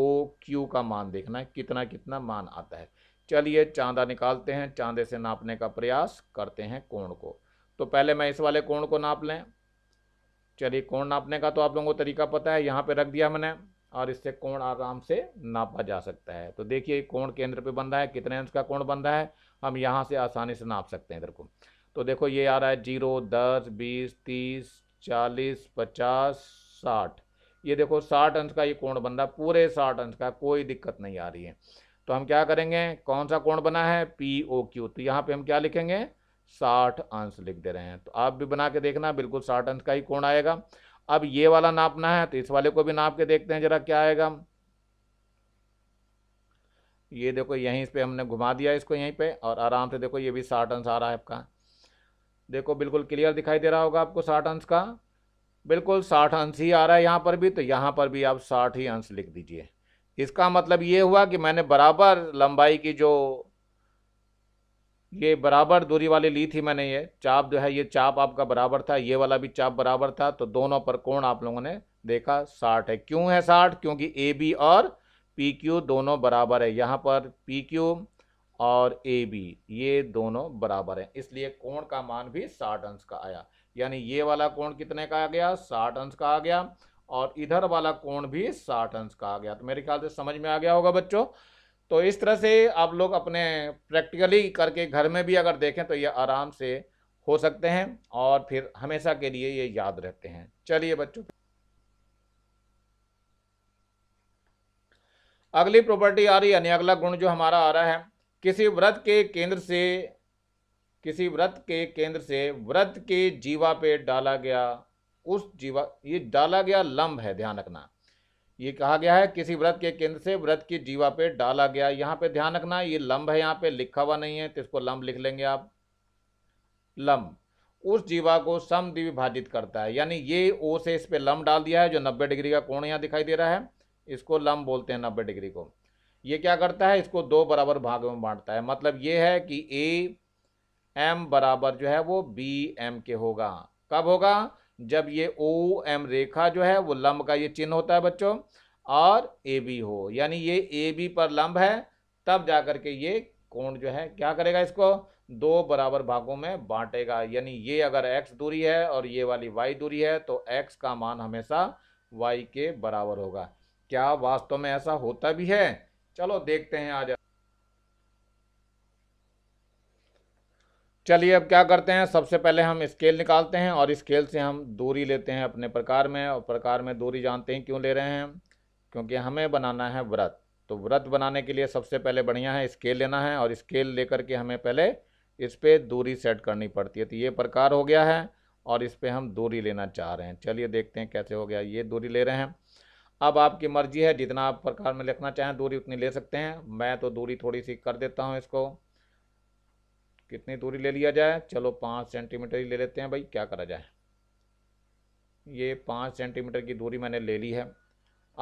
ओ क्यू का मान देखना है कितना कितना मान आता है चलिए चांदा निकालते हैं चांदे से नापने का प्रयास करते हैं कोण को तो पहले मैं इस वाले कोण को नाप लें चलिए कोण नापने का तो आप लोगों को तरीका पता है यहाँ पे रख दिया मैंने और इससे कोण आराम से नापा जा सकता है तो देखिए कोण केंद्र पे बंधा है कितने अंश का कोण बंधा है हम यहाँ से आसानी से नाप सकते हैं इधर को तो देखो ये आ रहा है जीरो दस बीस तीस चालीस पचास साठ ये देखो साठ अंश का ये कोण बन रहा पूरे साठ अंश का कोई दिक्कत नहीं आ रही है तो हम क्या करेंगे कौन सा कोण बना है पी ओ क्यू तो यहाँ पे हम क्या लिखेंगे साठ अंश लिख दे रहे हैं तो आप भी बना के देखना बिल्कुल साठ अंश का ही कोण आएगा अब ये वाला नापना है तो इस वाले को भी नाप के देखते हैं जरा क्या आएगा ये देखो यहीं पे हमने घुमा दिया इसको यहीं पे और आराम से देखो ये भी साठ अंश आ रहा है आपका देखो बिल्कुल क्लियर दिखाई दे रहा होगा आपको साठ अंश का बिल्कुल साठ अंश ही आ रहा है यहाँ पर भी तो यहाँ पर भी आप साठ ही अंश लिख दीजिए इसका मतलब ये हुआ कि मैंने बराबर लंबाई की जो ये बराबर दूरी वाली ली थी मैंने ये चाप जो है ये चाप आपका बराबर था ये वाला भी चाप बराबर था तो दोनों पर कोण आप लोगों ने देखा साठ है क्यों है साठ क्योंकि ए बी और पी क्यू दोनों बराबर है यहाँ पर पी क्यू और ए बी ये दोनों बराबर हैं इसलिए कोण का मान भी साठ अंश का आया यानी ये वाला कोण कितने का आ गया साठ अंश का आ गया और इधर वाला कोण भी साठ अंश का आ गया तो मेरे ख्याल से समझ में आ गया होगा बच्चों तो इस तरह से आप लोग अपने प्रैक्टिकली करके घर में भी अगर देखें तो ये आराम से हो सकते हैं और फिर हमेशा के लिए ये याद रहते हैं चलिए बच्चों अगली प्रॉपर्टी आ रही है यानी अगला गुण जो हमारा आ रहा है किसी व्रत के केंद्र से किसी व्रत के केंद्र से व्रत के जीवा पे डाला गया उस जीवा ये डाला गया लंब है ध्यान रखना ये कहा गया है किसी व्रत के केंद्र से व्रत की जीवा पे डाला गया यहाँ पे ध्यान रखना ये लंब है यहाँ पे लिखा हुआ नहीं है तो इसको लंब लिख लेंगे आप लंब उस जीवा को समद्वि विभाजित करता है यानी ये ओ से इस पे लंब डाल दिया है जो नब्बे डिग्री का कोण यहाँ दिखाई दे रहा है इसको लंब बोलते हैं नब्बे डिग्री को ये क्या करता है इसको दो बराबर भागों में बांटता है मतलब ये है कि ए एम बराबर जो है वो बी एम के होगा कब होगा जब ये ओ एम रेखा जो है वो लंब का ये चिन्ह होता है बच्चों और ए बी हो यानी ये ए बी पर लंब है तब जा करके के ये कोण जो है क्या करेगा इसको दो बराबर भागों में बांटेगा यानी ये अगर x दूरी है और ये वाली y दूरी है तो x का मान हमेशा y के बराबर होगा क्या वास्तव में ऐसा होता भी है चलो देखते हैं आज चलिए अब क्या करते हैं सबसे पहले हम स्केल निकालते हैं और स्केल से हम दूरी लेते हैं अपने प्रकार में और प्रकार में दूरी जानते हैं क्यों ले रहे हैं क्योंकि हमें बनाना है व्रत तो व्रत बनाने के लिए सबसे पहले बढ़िया है स्केल लेना है और स्केल लेकर के हमें पहले इस पर दूरी सेट करनी पड़ती है तो ये प्रकार हो गया है और इस पर हम दूरी लेना चाह रहे हैं चलिए देखते हैं कैसे हो गया ये दूरी ले रहे हैं अब आपकी मर्जी है जितना आप प्रकार में लिखना चाहें दूरी उतनी ले सकते हैं मैं तो दूरी थोड़ी सी कर देता हूँ इसको कितनी दूरी ले लिया जाए चलो पाँच सेंटीमीटर ही ले लेते हैं भाई क्या करा जाए ये पाँच सेंटीमीटर की दूरी मैंने ले ली है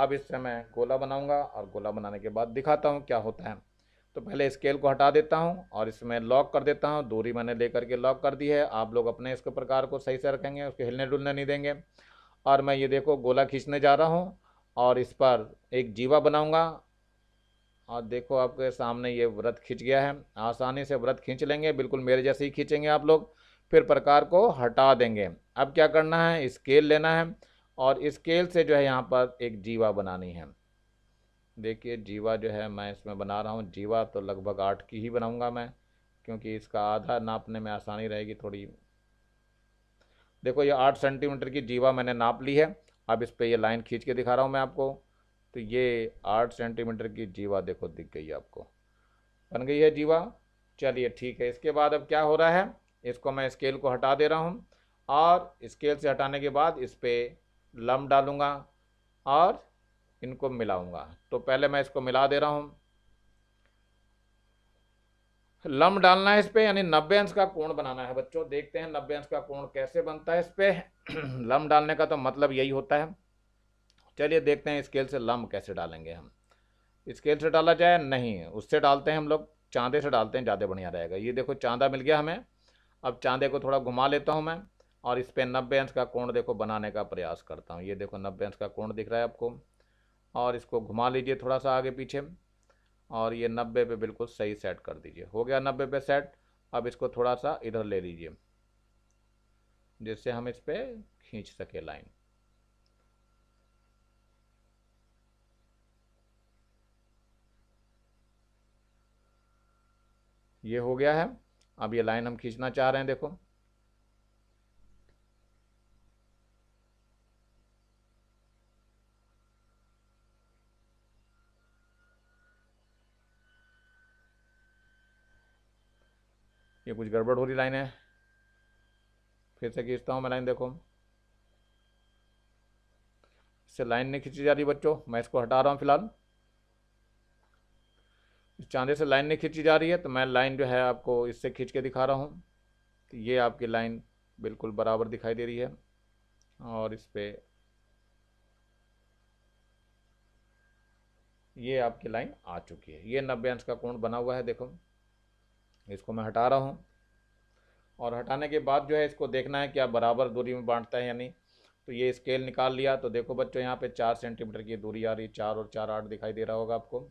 अब इससे मैं गोला बनाऊंगा और गोला बनाने के बाद दिखाता हूँ क्या होता है तो पहले स्केल को हटा देता हूँ और इसमें लॉक कर देता हूँ दूरी मैंने ले करके लॉक कर दी है आप लोग अपने इसके प्रकार को सही से रखेंगे उसके हिलने डुलने नहीं देंगे और मैं ये देखो गोला खींचने जा रहा हूँ और इस पर एक जीवा बनाऊँगा और देखो आपके सामने ये व्रत खींच गया है आसानी से व्रत खींच लेंगे बिल्कुल मेरे जैसे ही खींचेंगे आप लोग फिर प्रकार को हटा देंगे अब क्या करना है स्केल लेना है और स्केल से जो है यहाँ पर एक जीवा बनानी है देखिए जीवा जो है मैं इसमें बना रहा हूँ जीवा तो लगभग आठ की ही बनाऊँगा मैं क्योंकि इसका आधा नापने में आसानी रहेगी थोड़ी देखो ये आठ सेंटीमीटर की जीवा मैंने नाप ली है अब इस पर यह लाइन खींच के दिखा रहा हूँ मैं आपको तो ये आठ सेंटीमीटर की जीवा देखो दिख गई आपको बन गई है जीवा चलिए ठीक है इसके बाद अब क्या हो रहा है इसको मैं स्केल को हटा दे रहा हूँ और स्केल से हटाने के बाद इस पर लम डालूँगा और इनको मिलाऊंगा तो पहले मैं इसको मिला दे रहा हूँ लम डालना है इस पर यानी नब्बे अंश का कोण बनाना है बच्चों देखते हैं नब्बे अंश का कोण कैसे बनता है इस पर लम डालने का तो मतलब यही होता है चलिए देखते हैं स्केल से लम कैसे डालेंगे हम स्केल से डाला जाए नहीं उससे डालते हैं हम लोग चांदे से डालते हैं ज़्यादा बढ़िया रहेगा ये देखो चांदा मिल गया हमें अब चांदे को थोड़ा घुमा लेता हूँ मैं और इस पर नब्बे अंश का कोण देखो बनाने का प्रयास करता हूँ ये देखो नब्बे अंश का कोण दिख रहा है आपको और इसको घुमा लीजिए थोड़ा सा आगे पीछे और ये नब्बे पे बिल्कुल सही सेट कर दीजिए हो गया नब्बे पे सेट अब इसको थोड़ा सा इधर ले लीजिए जिससे हम इस पर खींच सके लाइन ये हो गया है अब ये लाइन हम खींचना चाह रहे हैं देखो ये कुछ गड़बड़ हो रही लाइन है फिर से खींचता हूँ मैं लाइन देखो इससे लाइन नहीं खींची जा रही बच्चों मैं इसको हटा रहा हूँ फिलहाल चांदे से लाइन नहीं खींची जा रही है तो मैं लाइन जो है आपको इससे खींच के दिखा रहा हूँ तो ये आपकी लाइन बिल्कुल बराबर दिखाई दे रही है और इस पर ये आपकी लाइन आ चुकी है ये नब्बे अंश का कोण बना हुआ है देखो इसको मैं हटा रहा हूँ और हटाने के बाद जो है इसको देखना है कि आप बराबर दूरी में बांटता है या नहीं तो ये स्केल निकाल लिया तो देखो बच्चों यहाँ पे चार सेंटीमीटर की दूरी आ रही है चार और चार आठ दिखाई दे रहा होगा आपको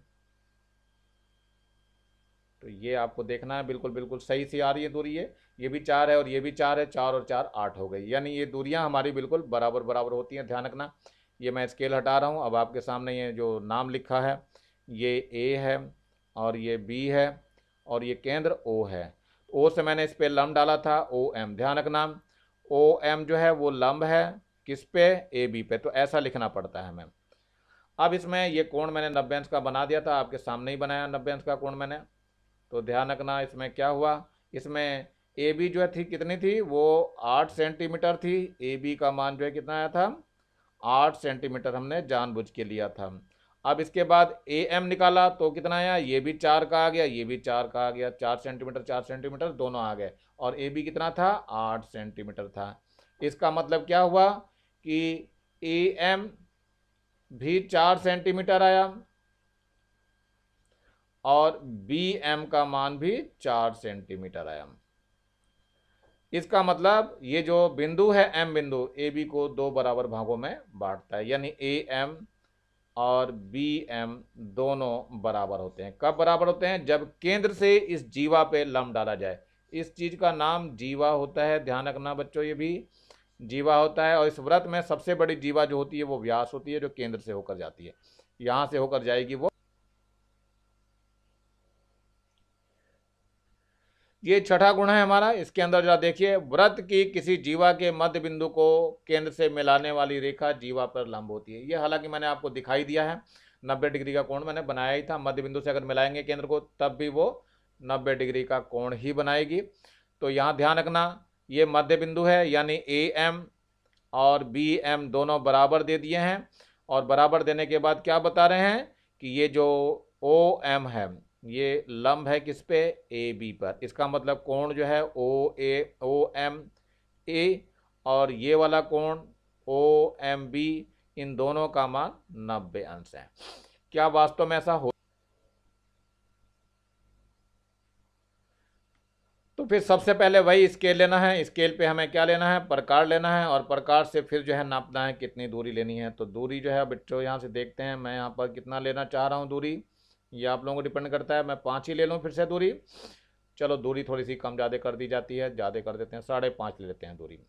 तो ये आपको देखना है बिल्कुल बिल्कुल सही सी आ रही है दूरी ये ये भी चार है और ये भी चार है चार और चार आठ हो गई यानी ये दूरियाँ हमारी बिल्कुल बराबर बराबर होती हैं ध्यान रखना ये मैं स्केल हटा रहा हूँ अब आपके सामने ये जो नाम लिखा है ये ए है और ये बी है और ये केंद्र ओ है ओ से मैंने इस पर लम्ब डाला था ओ एम ध्यान रखना ओ एम जो है वो लम्ब है किस पे ए बी पे तो ऐसा लिखना पड़ता है मैम अब इसमें ये कोण मैंने नब्बे अंश का बना दिया था आपके सामने ही बनाया नब्बे अंश का कोण मैंने तो ध्यान रखना इसमें क्या हुआ इसमें ए बी जो थी कितनी थी वो आठ सेंटीमीटर थी ए बी का मान जो है कितना आया था आठ सेंटीमीटर हमने जानबूझ के लिया था अब इसके बाद ए एम निकाला तो कितना आया ये भी चार का आ गया ये भी चार का आ गया चार सेंटीमीटर चार सेंटीमीटर दोनों आ गए और ए बी कितना था आठ सेंटीमीटर था इसका मतलब क्या हुआ कि ए एम भी चार सेंटीमीटर आया और बी एम का मान भी चार सेंटीमीटर आया इसका मतलब ये जो बिंदु है एम बिंदु ए बी को दो बराबर भागों में बांटता है यानी ए एम और बी एम दोनों बराबर होते हैं कब बराबर होते हैं जब केंद्र से इस जीवा पे लम डाला जाए इस चीज़ का नाम जीवा होता है ध्यान रखना बच्चों ये भी जीवा होता है और इस व्रत में सबसे बड़ी जीवा जो होती है वो व्यास होती है जो केंद्र से होकर जाती है यहाँ से होकर जाएगी वो ये छठा गुण है हमारा इसके अंदर जरा देखिए व्रत की किसी जीवा के मध्य बिंदु को केंद्र से मिलाने वाली रेखा जीवा पर लंब होती है ये हालांकि मैंने आपको दिखाई दिया है नब्बे डिग्री का कोण मैंने बनाया ही था मध्य बिंदु से अगर मिलाएंगे केंद्र को तब भी वो नब्बे डिग्री का कोण ही बनाएगी तो यहाँ ध्यान रखना ये मध्य बिंदु है यानी ए एम और बी एम दोनों बराबर दे दिए हैं और बराबर देने के बाद क्या बता रहे हैं कि ये जो ओ एम है ये लंब है किस पे ए बी पर इसका मतलब कोण जो है ओ ए ओ एम ए और ये वाला कोण ओ एम बी इन दोनों का मान नब्बे अंश है क्या वास्तव में ऐसा हो तो फिर सबसे पहले वही स्केल लेना है स्केल पे हमें क्या लेना है प्रकार लेना है और प्रकार से फिर जो है नापना है कितनी दूरी लेनी है तो दूरी जो है बच्चों यहाँ से देखते हैं मैं यहाँ पर कितना लेना चाह रहा हूँ दूरी ये आप लोगों को डिपेंड करता है मैं पाँच ही ले लूँ फिर से दूरी चलो दूरी थोड़ी सी कम ज़्यादा कर दी जाती है ज़्यादा कर देते हैं साढ़े पाँच ले लेते हैं दूरी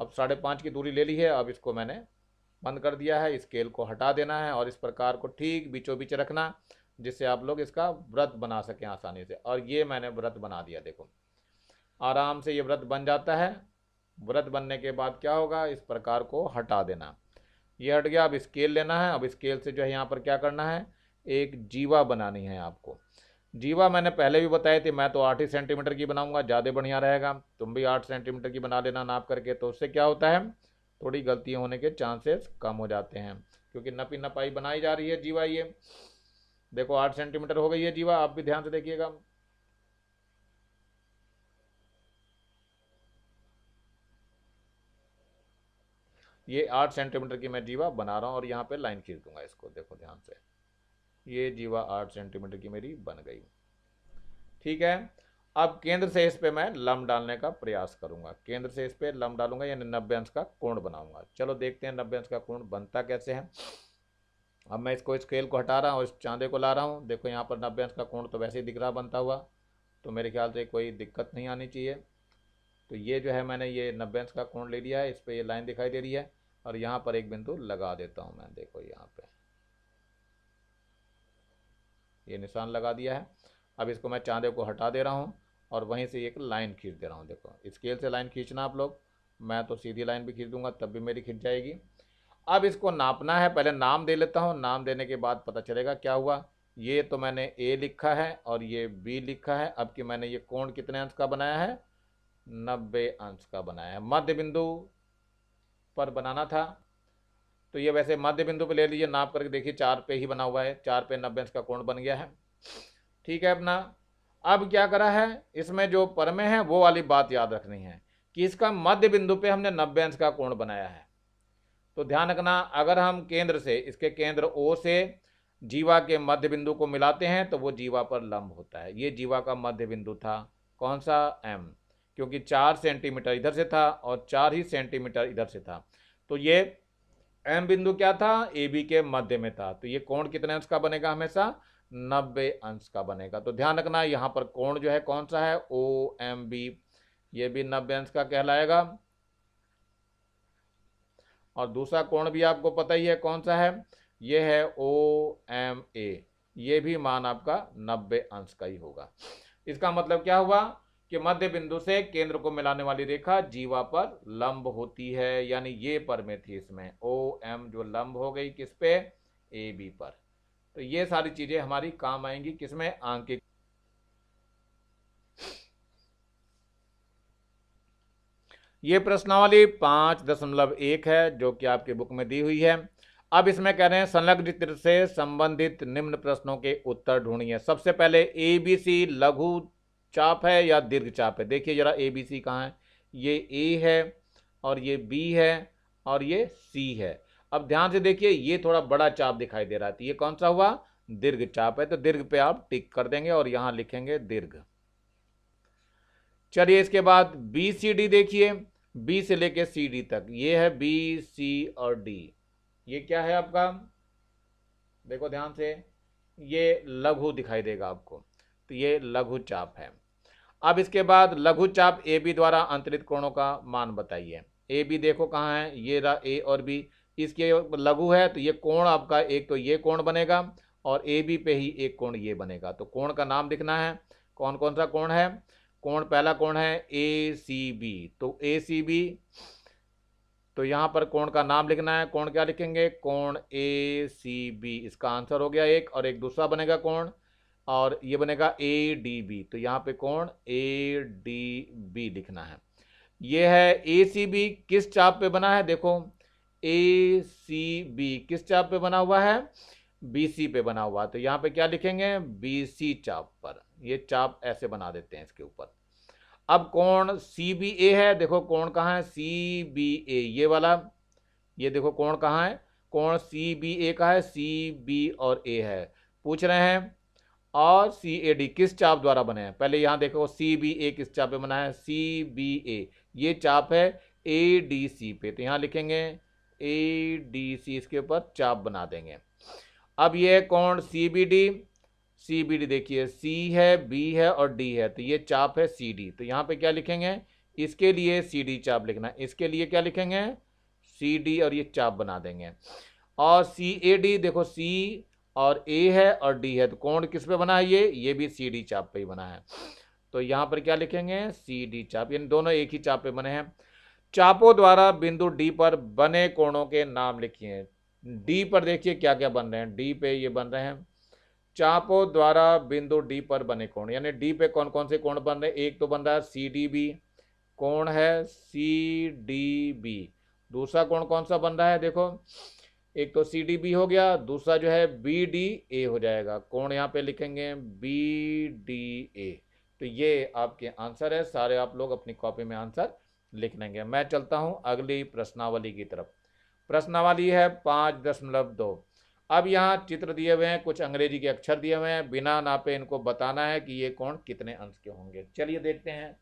अब साढ़े पाँच की दूरी ले ली है अब इसको मैंने बंद कर दिया है स्केल को हटा देना है और इस प्रकार को ठीक बीचों बीच रखना जिससे आप लोग इसका व्रत बना सकें आसानी से और ये मैंने व्रत बना दिया देखो आराम से ये व्रत बन जाता है व्रत बनने के बाद क्या होगा इस प्रकार को हटा देना ये हट गया अब स्केल लेना है अब स्केल से जो है यहाँ पर क्या करना है एक जीवा बनानी है आपको जीवा मैंने पहले भी बताई थी मैं तो आठ ही सेंटीमीटर की बनाऊंगा ज़्यादा बढ़िया रहेगा तुम भी आठ सेंटीमीटर की बना लेना नाप करके तो उससे क्या होता है थोड़ी गलती होने के चांसेस कम हो जाते हैं क्योंकि नपी नपाई बनाई जा रही है जीवा ये देखो आठ सेंटीमीटर हो गई है जीवा आप भी ध्यान से देखिएगा ये आठ सेंटीमीटर की मैं जीवा बना रहा हूँ और यहाँ पे लाइन खींच दूंगा इसको देखो ध्यान से ये जीवा आठ सेंटीमीटर की मेरी बन गई ठीक है अब केंद्र से इस पे मैं लम डालने का प्रयास करूंगा केंद्र से इस पे लम डालूंगा यानी नब्बे अंश का कोण बनाऊंगा चलो देखते हैं नब्बे अंश का कोण बनता कैसे है अब मैं इसको स्केल को हटा रहा हूँ इस चांदे को ला रहा हूँ देखो यहाँ पर नब्बे अंश का कोण तो वैसे ही दिख रहा बनता हुआ तो मेरे ख्याल से कोई दिक्कत नहीं आनी चाहिए तो ये जो है मैंने ये नब्बे अंश का कोण ले लिया है इस पर ये लाइन दिखाई दे रही है और यहाँ पर एक बिंदु लगा देता हूँ मैं देखो यहाँ पर ये निशान लगा दिया है अब इसको मैं चांदे को हटा दे रहा हूँ और वहीं से एक लाइन खींच दे रहा हूँ देखो स्केल से लाइन खींचना आप लोग मैं तो सीधी लाइन भी खींच दूंगा तब भी मेरी खींच जाएगी अब इसको नापना है पहले नाम दे लेता हूँ नाम देने के बाद पता चलेगा क्या हुआ ये तो मैंने ए लिखा है और ये बी लिखा है अब कि मैंने ये कोण कितने अंश का बनाया है नब्बे अंश का बनाया है मध्य बिंदु पर बनाना था तो ये वैसे मध्य बिंदु पे ले लीजिए नाप करके देखिए चार पे ही बना हुआ है चार पे नब्बे अंश का कोण बन गया है ठीक है अपना अब क्या करा है इसमें जो परमे है वो वाली बात याद रखनी है कि इसका मध्य बिंदु पे हमने नब्बे अंश का कोण बनाया है तो ध्यान रखना अगर हम केंद्र से इसके केंद्र ओ से जीवा के मध्य बिंदु को मिलाते हैं तो वो जीवा पर लंब होता है ये जीवा का मध्य बिंदु था कौन सा एम क्योंकि चार सेंटीमीटर इधर से था और चार ही सेंटीमीटर इधर से था तो ये एम बिंदु क्या था ए बी के मध्य में था तो ये कोण कितने अंश का बनेगा हमेशा नब्बे अंश का बनेगा तो ध्यान रखना यहाँ पर कोण जो है कौन सा है ओ एम बी ये भी नब्बे अंश का कहलाएगा और दूसरा कोण भी आपको पता ही है कौन सा है ये है ओ एम ए ये भी मान आपका नब्बे अंश का ही होगा इसका मतलब क्या हुआ कि मध्य बिंदु से केंद्र को मिलाने वाली रेखा जीवा पर लंब होती है यानी ये पर में थी इसमें ओ एम जो लंब हो गई किस पे ए बी पर तो ये सारी चीजें हमारी काम आएंगी किसमें आंकिक ये प्रश्नावली पांच दशमलव एक है जो कि आपके बुक में दी हुई है अब इसमें कह रहे हैं संलग्न चित्र से संबंधित निम्न प्रश्नों के उत्तर ढूंढिए सबसे पहले एबीसी लघु चाप है या दीर्घ चाप है देखिए जरा ए बी सी कहाँ है ये ए है और ये बी है और ये सी है अब ध्यान से देखिए ये थोड़ा बड़ा चाप दिखाई दे रहा है तो ये कौन सा हुआ दीर्घ चाप है तो दीर्घ पे आप टिक कर देंगे और यहां लिखेंगे दीर्घ चलिए इसके बाद बी सी डी देखिए बी से लेके सी डी तक ये है बी सी और डी ये क्या है आपका देखो ध्यान से ये लघु दिखाई देगा आपको तो ये लघु चाप है अब इसके बाद लघु चाप ए बी द्वारा अंतरित कोणों का मान बताइए ए बी देखो कहाँ है ये रहा ए और बी इसके लघु है तो ये कोण आपका एक तो ये कोण बनेगा और ए बी पे ही एक कोण ये बनेगा तो कोण का नाम लिखना है कौन कौन सा कोण है कोण पहला कोण है ए सी बी तो ए सी बी तो यहाँ पर कोण का नाम लिखना है कोण क्या लिखेंगे कोण ए सी बी इसका आंसर हो गया एक और एक दूसरा बनेगा कोण और ये बनेगा ए डी बी तो यहाँ पे कौन ए डी बी लिखना है ये है ए सी बी किस चाप पे बना है देखो ए सी बी किस चाप पे बना हुआ है बी सी पे बना हुआ तो यहाँ पे क्या लिखेंगे बी सी चाप पर ये चाप ऐसे बना देते हैं इसके ऊपर अब कौन सी बी ए है देखो कौन कहाँ है सी बी ए ये वाला ये देखो कौन कहाँ है कौन सी बी ए का है सी बी और ए है पूछ रहे हैं और सी ए डी किस चाप द्वारा बने हैं पहले यहाँ देखो सी बी ए किस चाप पे बना है सी बी ए ये चाप है ए डी सी पे तो यहाँ लिखेंगे ए डी सी इसके ऊपर चाप बना देंगे अब ये कौन सी B D C B D देखिए सी है बी है और डी है तो ये चाप है सी डी तो यहाँ पे क्या लिखेंगे इसके लिए सी डी चाप लिखना इसके लिए क्या लिखेंगे सी डी और ये चाप बना देंगे और सी ए डी देखो सी और ए है और डी है तो कोण किस पे बना है ये ये भी सी डी चाप पे ही बना है तो यहाँ पर क्या लिखेंगे सी डी चाप यानी दोनों एक ही चाप पे बने हैं चापों द्वारा बिंदु डी पर बने कोणों के नाम लिखिए डी पर देखिए क्या क्या बन रहे हैं डी पे ये बन रहे हैं चापों द्वारा बिंदु डी पर बने कोण यानी डी पे कौन कौन से कोण बन रहे हैं एक तो बन रहा है सी डी बी कोण है सी डी बी दूसरा कोण कौन सा बन रहा है देखो एक तो सी डी बी हो गया दूसरा जो है बी डी ए हो जाएगा कौन यहाँ पे लिखेंगे बी डी ए तो ये आपके आंसर है सारे आप लोग अपनी कॉपी में आंसर लिख लेंगे मैं चलता हूँ अगली प्रश्नावली की तरफ प्रश्नावली है पाँच दशमलव दो अब यहाँ चित्र दिए हुए हैं कुछ अंग्रेजी के अक्षर दिए हुए हैं बिना नापे इनको बताना है कि ये कौन कितने अंश के होंगे चलिए देखते हैं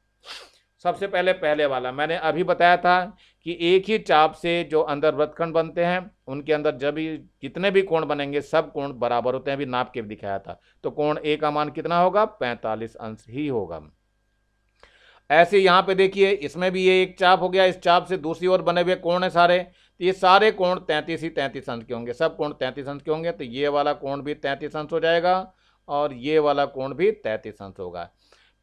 सबसे पहले पहले वाला मैंने अभी बताया था कि एक ही चाप से जो अंदर व्रतखंड बनते हैं उनके अंदर जब भी जितने भी कोण बनेंगे सब कोण बराबर होते हैं अभी नाप के दिखाया था तो कोण ए का मान कितना होगा पैंतालीस अंश ही होगा ऐसे यहाँ पे देखिए इसमें भी ये एक चाप हो गया इस चाप से दूसरी ओर बने हुए कोण है सारे तो ये सारे कोण तैंतीस ही तैंतीस अंश के होंगे सब कोण तैंतीस अंश के होंगे तो ये वाला कोण भी तैंतीस अंश हो जाएगा और ये वाला कोण भी तैंतीस अंश होगा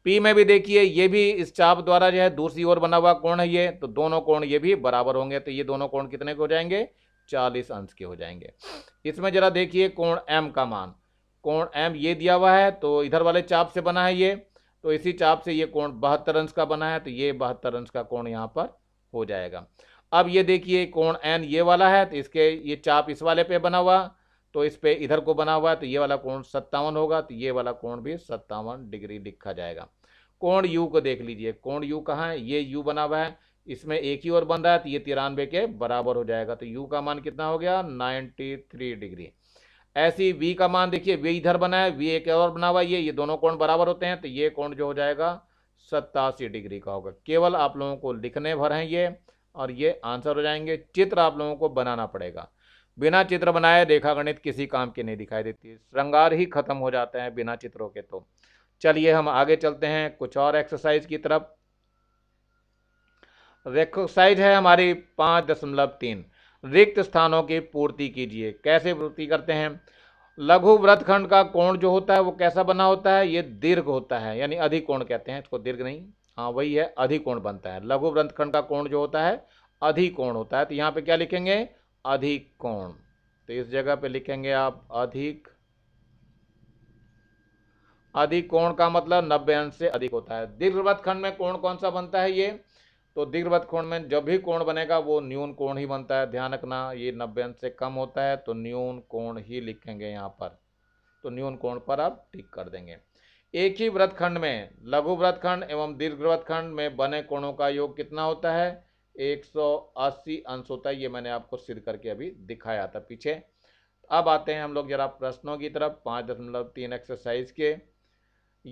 पी में भी देखिए ये भी इस चाप द्वारा जो है दूसरी ओर बना हुआ कोण है ये तो दोनों कोण ये भी बराबर होंगे तो ये दोनों कोण कितने के हो जाएंगे चालीस अंश के हो जाएंगे इसमें जरा देखिए कोण एम का मान कोण एम ये दिया हुआ है तो इधर वाले चाप से बना है ये तो इसी चाप से ये कोण बहत्तर अंश का बना है तो ये बहत्तर अंश का कोण यहाँ पर हो जाएगा अब ये देखिए कोण एन ये वाला है तो इसके ये चाप इस वाले पे बना हुआ तो इस पे इधर को बना हुआ है तो ये वाला कोण सत्तावन होगा तो ये वाला कोण भी सत्तावन डिग्री लिखा जाएगा कोण यू को देख लीजिए कोण यू कहाँ है ये यू बना हुआ है इसमें एक ही और बन रहा है तो ये तिरानवे के बराबर हो जाएगा तो यू का मान कितना हो गया नाइन्टी थ्री डिग्री ऐसी वी का मान देखिए वी इधर बना है वी एक और बना हुआ ये ये दोनों कोण बराबर होते हैं तो ये कोण जो हो जाएगा सत्तासी डिग्री का होगा केवल आप लोगों को लिखने भर हैं ये और ये आंसर हो जाएंगे चित्र आप लोगों को बनाना पड़ेगा बिना चित्र बनाए रेखा गणित किसी काम की नहीं दिखाई देती श्रृंगार ही खत्म हो जाते हैं बिना चित्रों के तो चलिए हम आगे चलते हैं कुछ और एक्सरसाइज की तरफ एक्सरसाइज है हमारी पाँच दशमलव तीन रिक्त स्थानों की पूर्ति कीजिए कैसे पूर्ति करते हैं लघु व्रत खंड का कोण जो होता है वो कैसा बना होता है ये दीर्घ होता है यानी अधिकोण कहते हैं इसको दीर्घ नहीं हाँ वही है अधिकोण बनता है लघु व्रत खंड का कोण जो होता है अधिकोण होता है तो यहाँ पे क्या लिखेंगे अधिक कोण तो इस जगह पे लिखेंगे आप अधिक अधिक कोण का मतलब नब्बे अंश से अधिक होता है दीर्घवत खंड में कोण कौन सा बनता है ये तो दीर्घवत कोण में जब भी कोण बनेगा वो न्यून कोण ही बनता है ध्यान रखना ये नब्बे अंश से कम होता है तो न्यून कोण ही लिखेंगे यहाँ पर तो न्यून कोण पर आप टिक कर देंगे एक ही व्रत खंड में लघु व्रत खंड एवं दीर्घ व्रत खंड में बने कोणों का योग कितना होता है 180 अंश होता है ये मैंने आपको सिर करके अभी दिखाया था पीछे अब आते हैं हम लोग जरा प्रश्नों की तरफ पाँच दशमलव तीन एक्सरसाइज के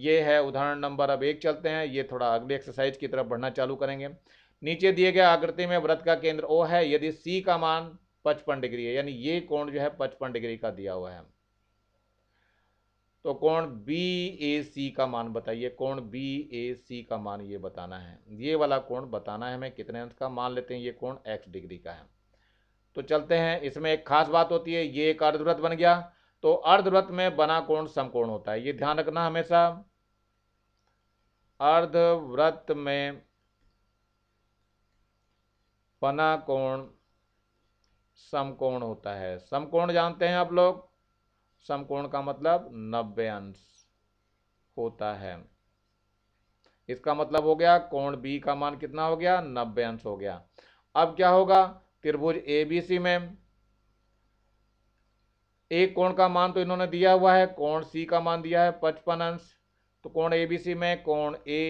ये है उदाहरण नंबर अब एक चलते हैं ये थोड़ा अगली एक्सरसाइज की तरफ बढ़ना चालू करेंगे नीचे दिए गए आकृति में व्रत का केंद्र ओ है यदि सी का मान पचपन डिग्री है यानी ये कोण जो है पचपन डिग्री का दिया हुआ है तो कोण बी ए सी का मान बताइए कोण बी ए सी का मान ये बताना है ये वाला कोण बताना है हमें कितने अंश का मान लेते हैं ये कोण एक्स डिग्री का है तो चलते हैं इसमें एक खास बात होती है ये एक अर्धवृत्त बन गया तो अर्धवृत्त में बना कोण समकोण होता है ये ध्यान रखना हमेशा अर्धवृत्त में बना कोण समकोण होता है समकोण जानते हैं आप लोग समकोण का मतलब नब्बे अंश होता है इसका मतलब हो गया कोण बी का मान कितना हो गया नब्बे अंश हो गया अब क्या होगा त्रिभुज ए बी सी में एक कोण का मान तो इन्होंने दिया हुआ है कोण सी का मान दिया है पचपन अंश तो कोण ए बी सी में कोण ए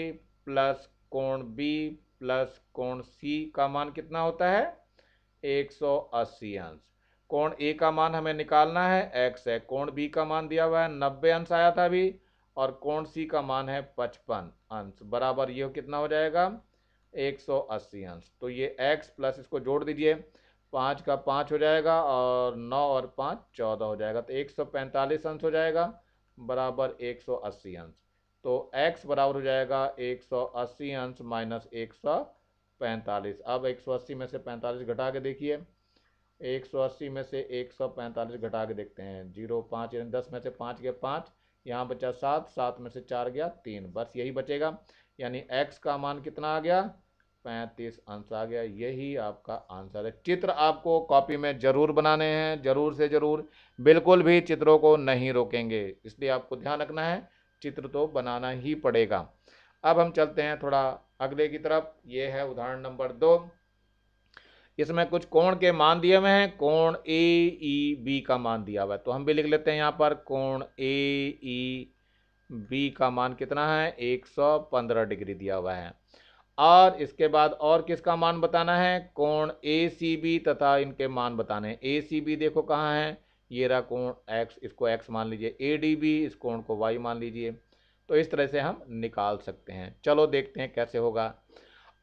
प्लस कोण बी प्लस कोण सी का मान कितना होता है 180 अंश कोण ए का मान हमें निकालना है एक्स है कोण बी का मान दिया हुआ है नब्बे अंश आया था अभी और कोण सी का मान है पचपन अंश बराबर ये कितना हो जाएगा एक सौ अस्सी अंश तो ये एक्स प्लस इसको जोड़ दीजिए पाँच का पाँच हो जाएगा और नौ और पाँच चौदह हो जाएगा तो एक सौ पैंतालीस अंश हो जाएगा बराबर एक सौ अस्सी अंश तो एक्स बराबर हो जाएगा एक सौ अस्सी अंश माइनस एक सौ पैंतालीस अब एक सौ अस्सी में से पैंतालीस घटा के देखिए एक सौ अस्सी में से एक सौ पैंतालीस घटा के देखते हैं जीरो पाँच यानी दस में से पाँच गया पाँच यहाँ बचा सात सात में से चार गया तीन बस यही बचेगा यानी एक्स का मान कितना आ गया पैंतीस अंश आ गया यही आपका आंसर है चित्र आपको कॉपी में ज़रूर बनाने हैं ज़रूर से ज़रूर बिल्कुल भी चित्रों को नहीं रोकेंगे इसलिए आपको ध्यान रखना है चित्र तो बनाना ही पड़ेगा अब हम चलते हैं थोड़ा अगले की तरफ ये है उदाहरण नंबर दो इसमें कुछ कोण के मान दिए हुए हैं कोण ए ई बी का मान दिया हुआ है तो हम भी लिख लेते हैं यहाँ पर कोण ए ई बी का मान कितना है 115 डिग्री दिया हुआ है और इसके बाद और किसका मान बताना है कोण ए सी बी तथा इनके मान बताने ए सी बी देखो कहाँ है ये रहा कोण एक्स इसको एक्स मान लीजिए ए डी बी इस कोण को वाई मान लीजिए तो इस तरह से हम निकाल सकते हैं चलो देखते हैं कैसे होगा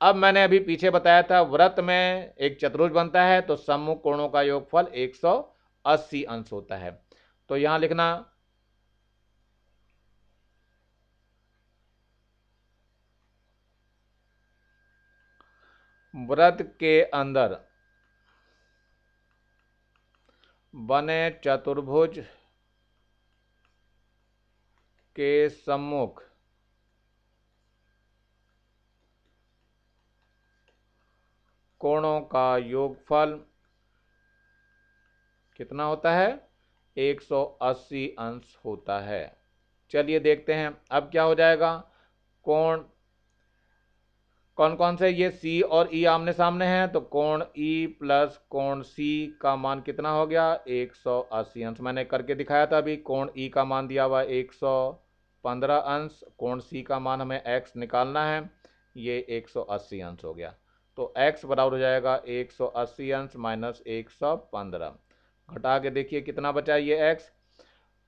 अब मैंने अभी पीछे बताया था व्रत में एक चतुर्भुज बनता है तो सम्मुख कोणों का योगफल 180 अंश होता है तो यहां लिखना व्रत के अंदर बने चतुर्भुज के सम्मुख कोणों का योगफल कितना होता है 180 अंश होता है चलिए देखते हैं अब क्या हो जाएगा कोण कौन कौन से ये सी और ई e आमने सामने हैं तो कोण ई e प्लस कोण सी का मान कितना हो गया 180 अंश मैंने करके दिखाया था अभी कोण ई e का मान दिया हुआ 115 अंश कोण सी का मान हमें एक्स निकालना है ये 180 अंश हो गया तो x बराबर हो जाएगा 180 सौ अस्सी अंश माइनस एक घटा के देखिए कितना बचा ये x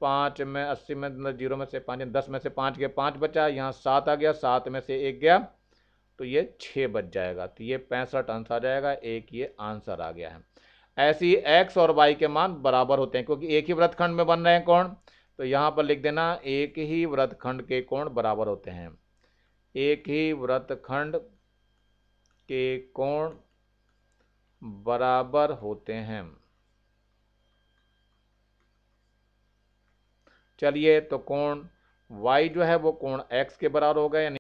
पाँच में अस्सी में मतलब जीरो में से पाँच दस में से पाँच गया पाँच बचा यहाँ सात आ गया सात में से एक गया तो ये छः बच जाएगा तो ये पैंसठ अंश आ जाएगा एक ये आंसर आ गया है ऐसे ही एक्स और वाई के मान बराबर होते हैं क्योंकि एक ही व्रतखंड में बन रहे हैं कोण तो यहाँ पर लिख देना एक ही व्रतखंड के कोण बराबर होते हैं एक ही व्रतखंड के कोण बराबर होते हैं चलिए तो कोण y जो है वो कोण x के बराबर होगा यानी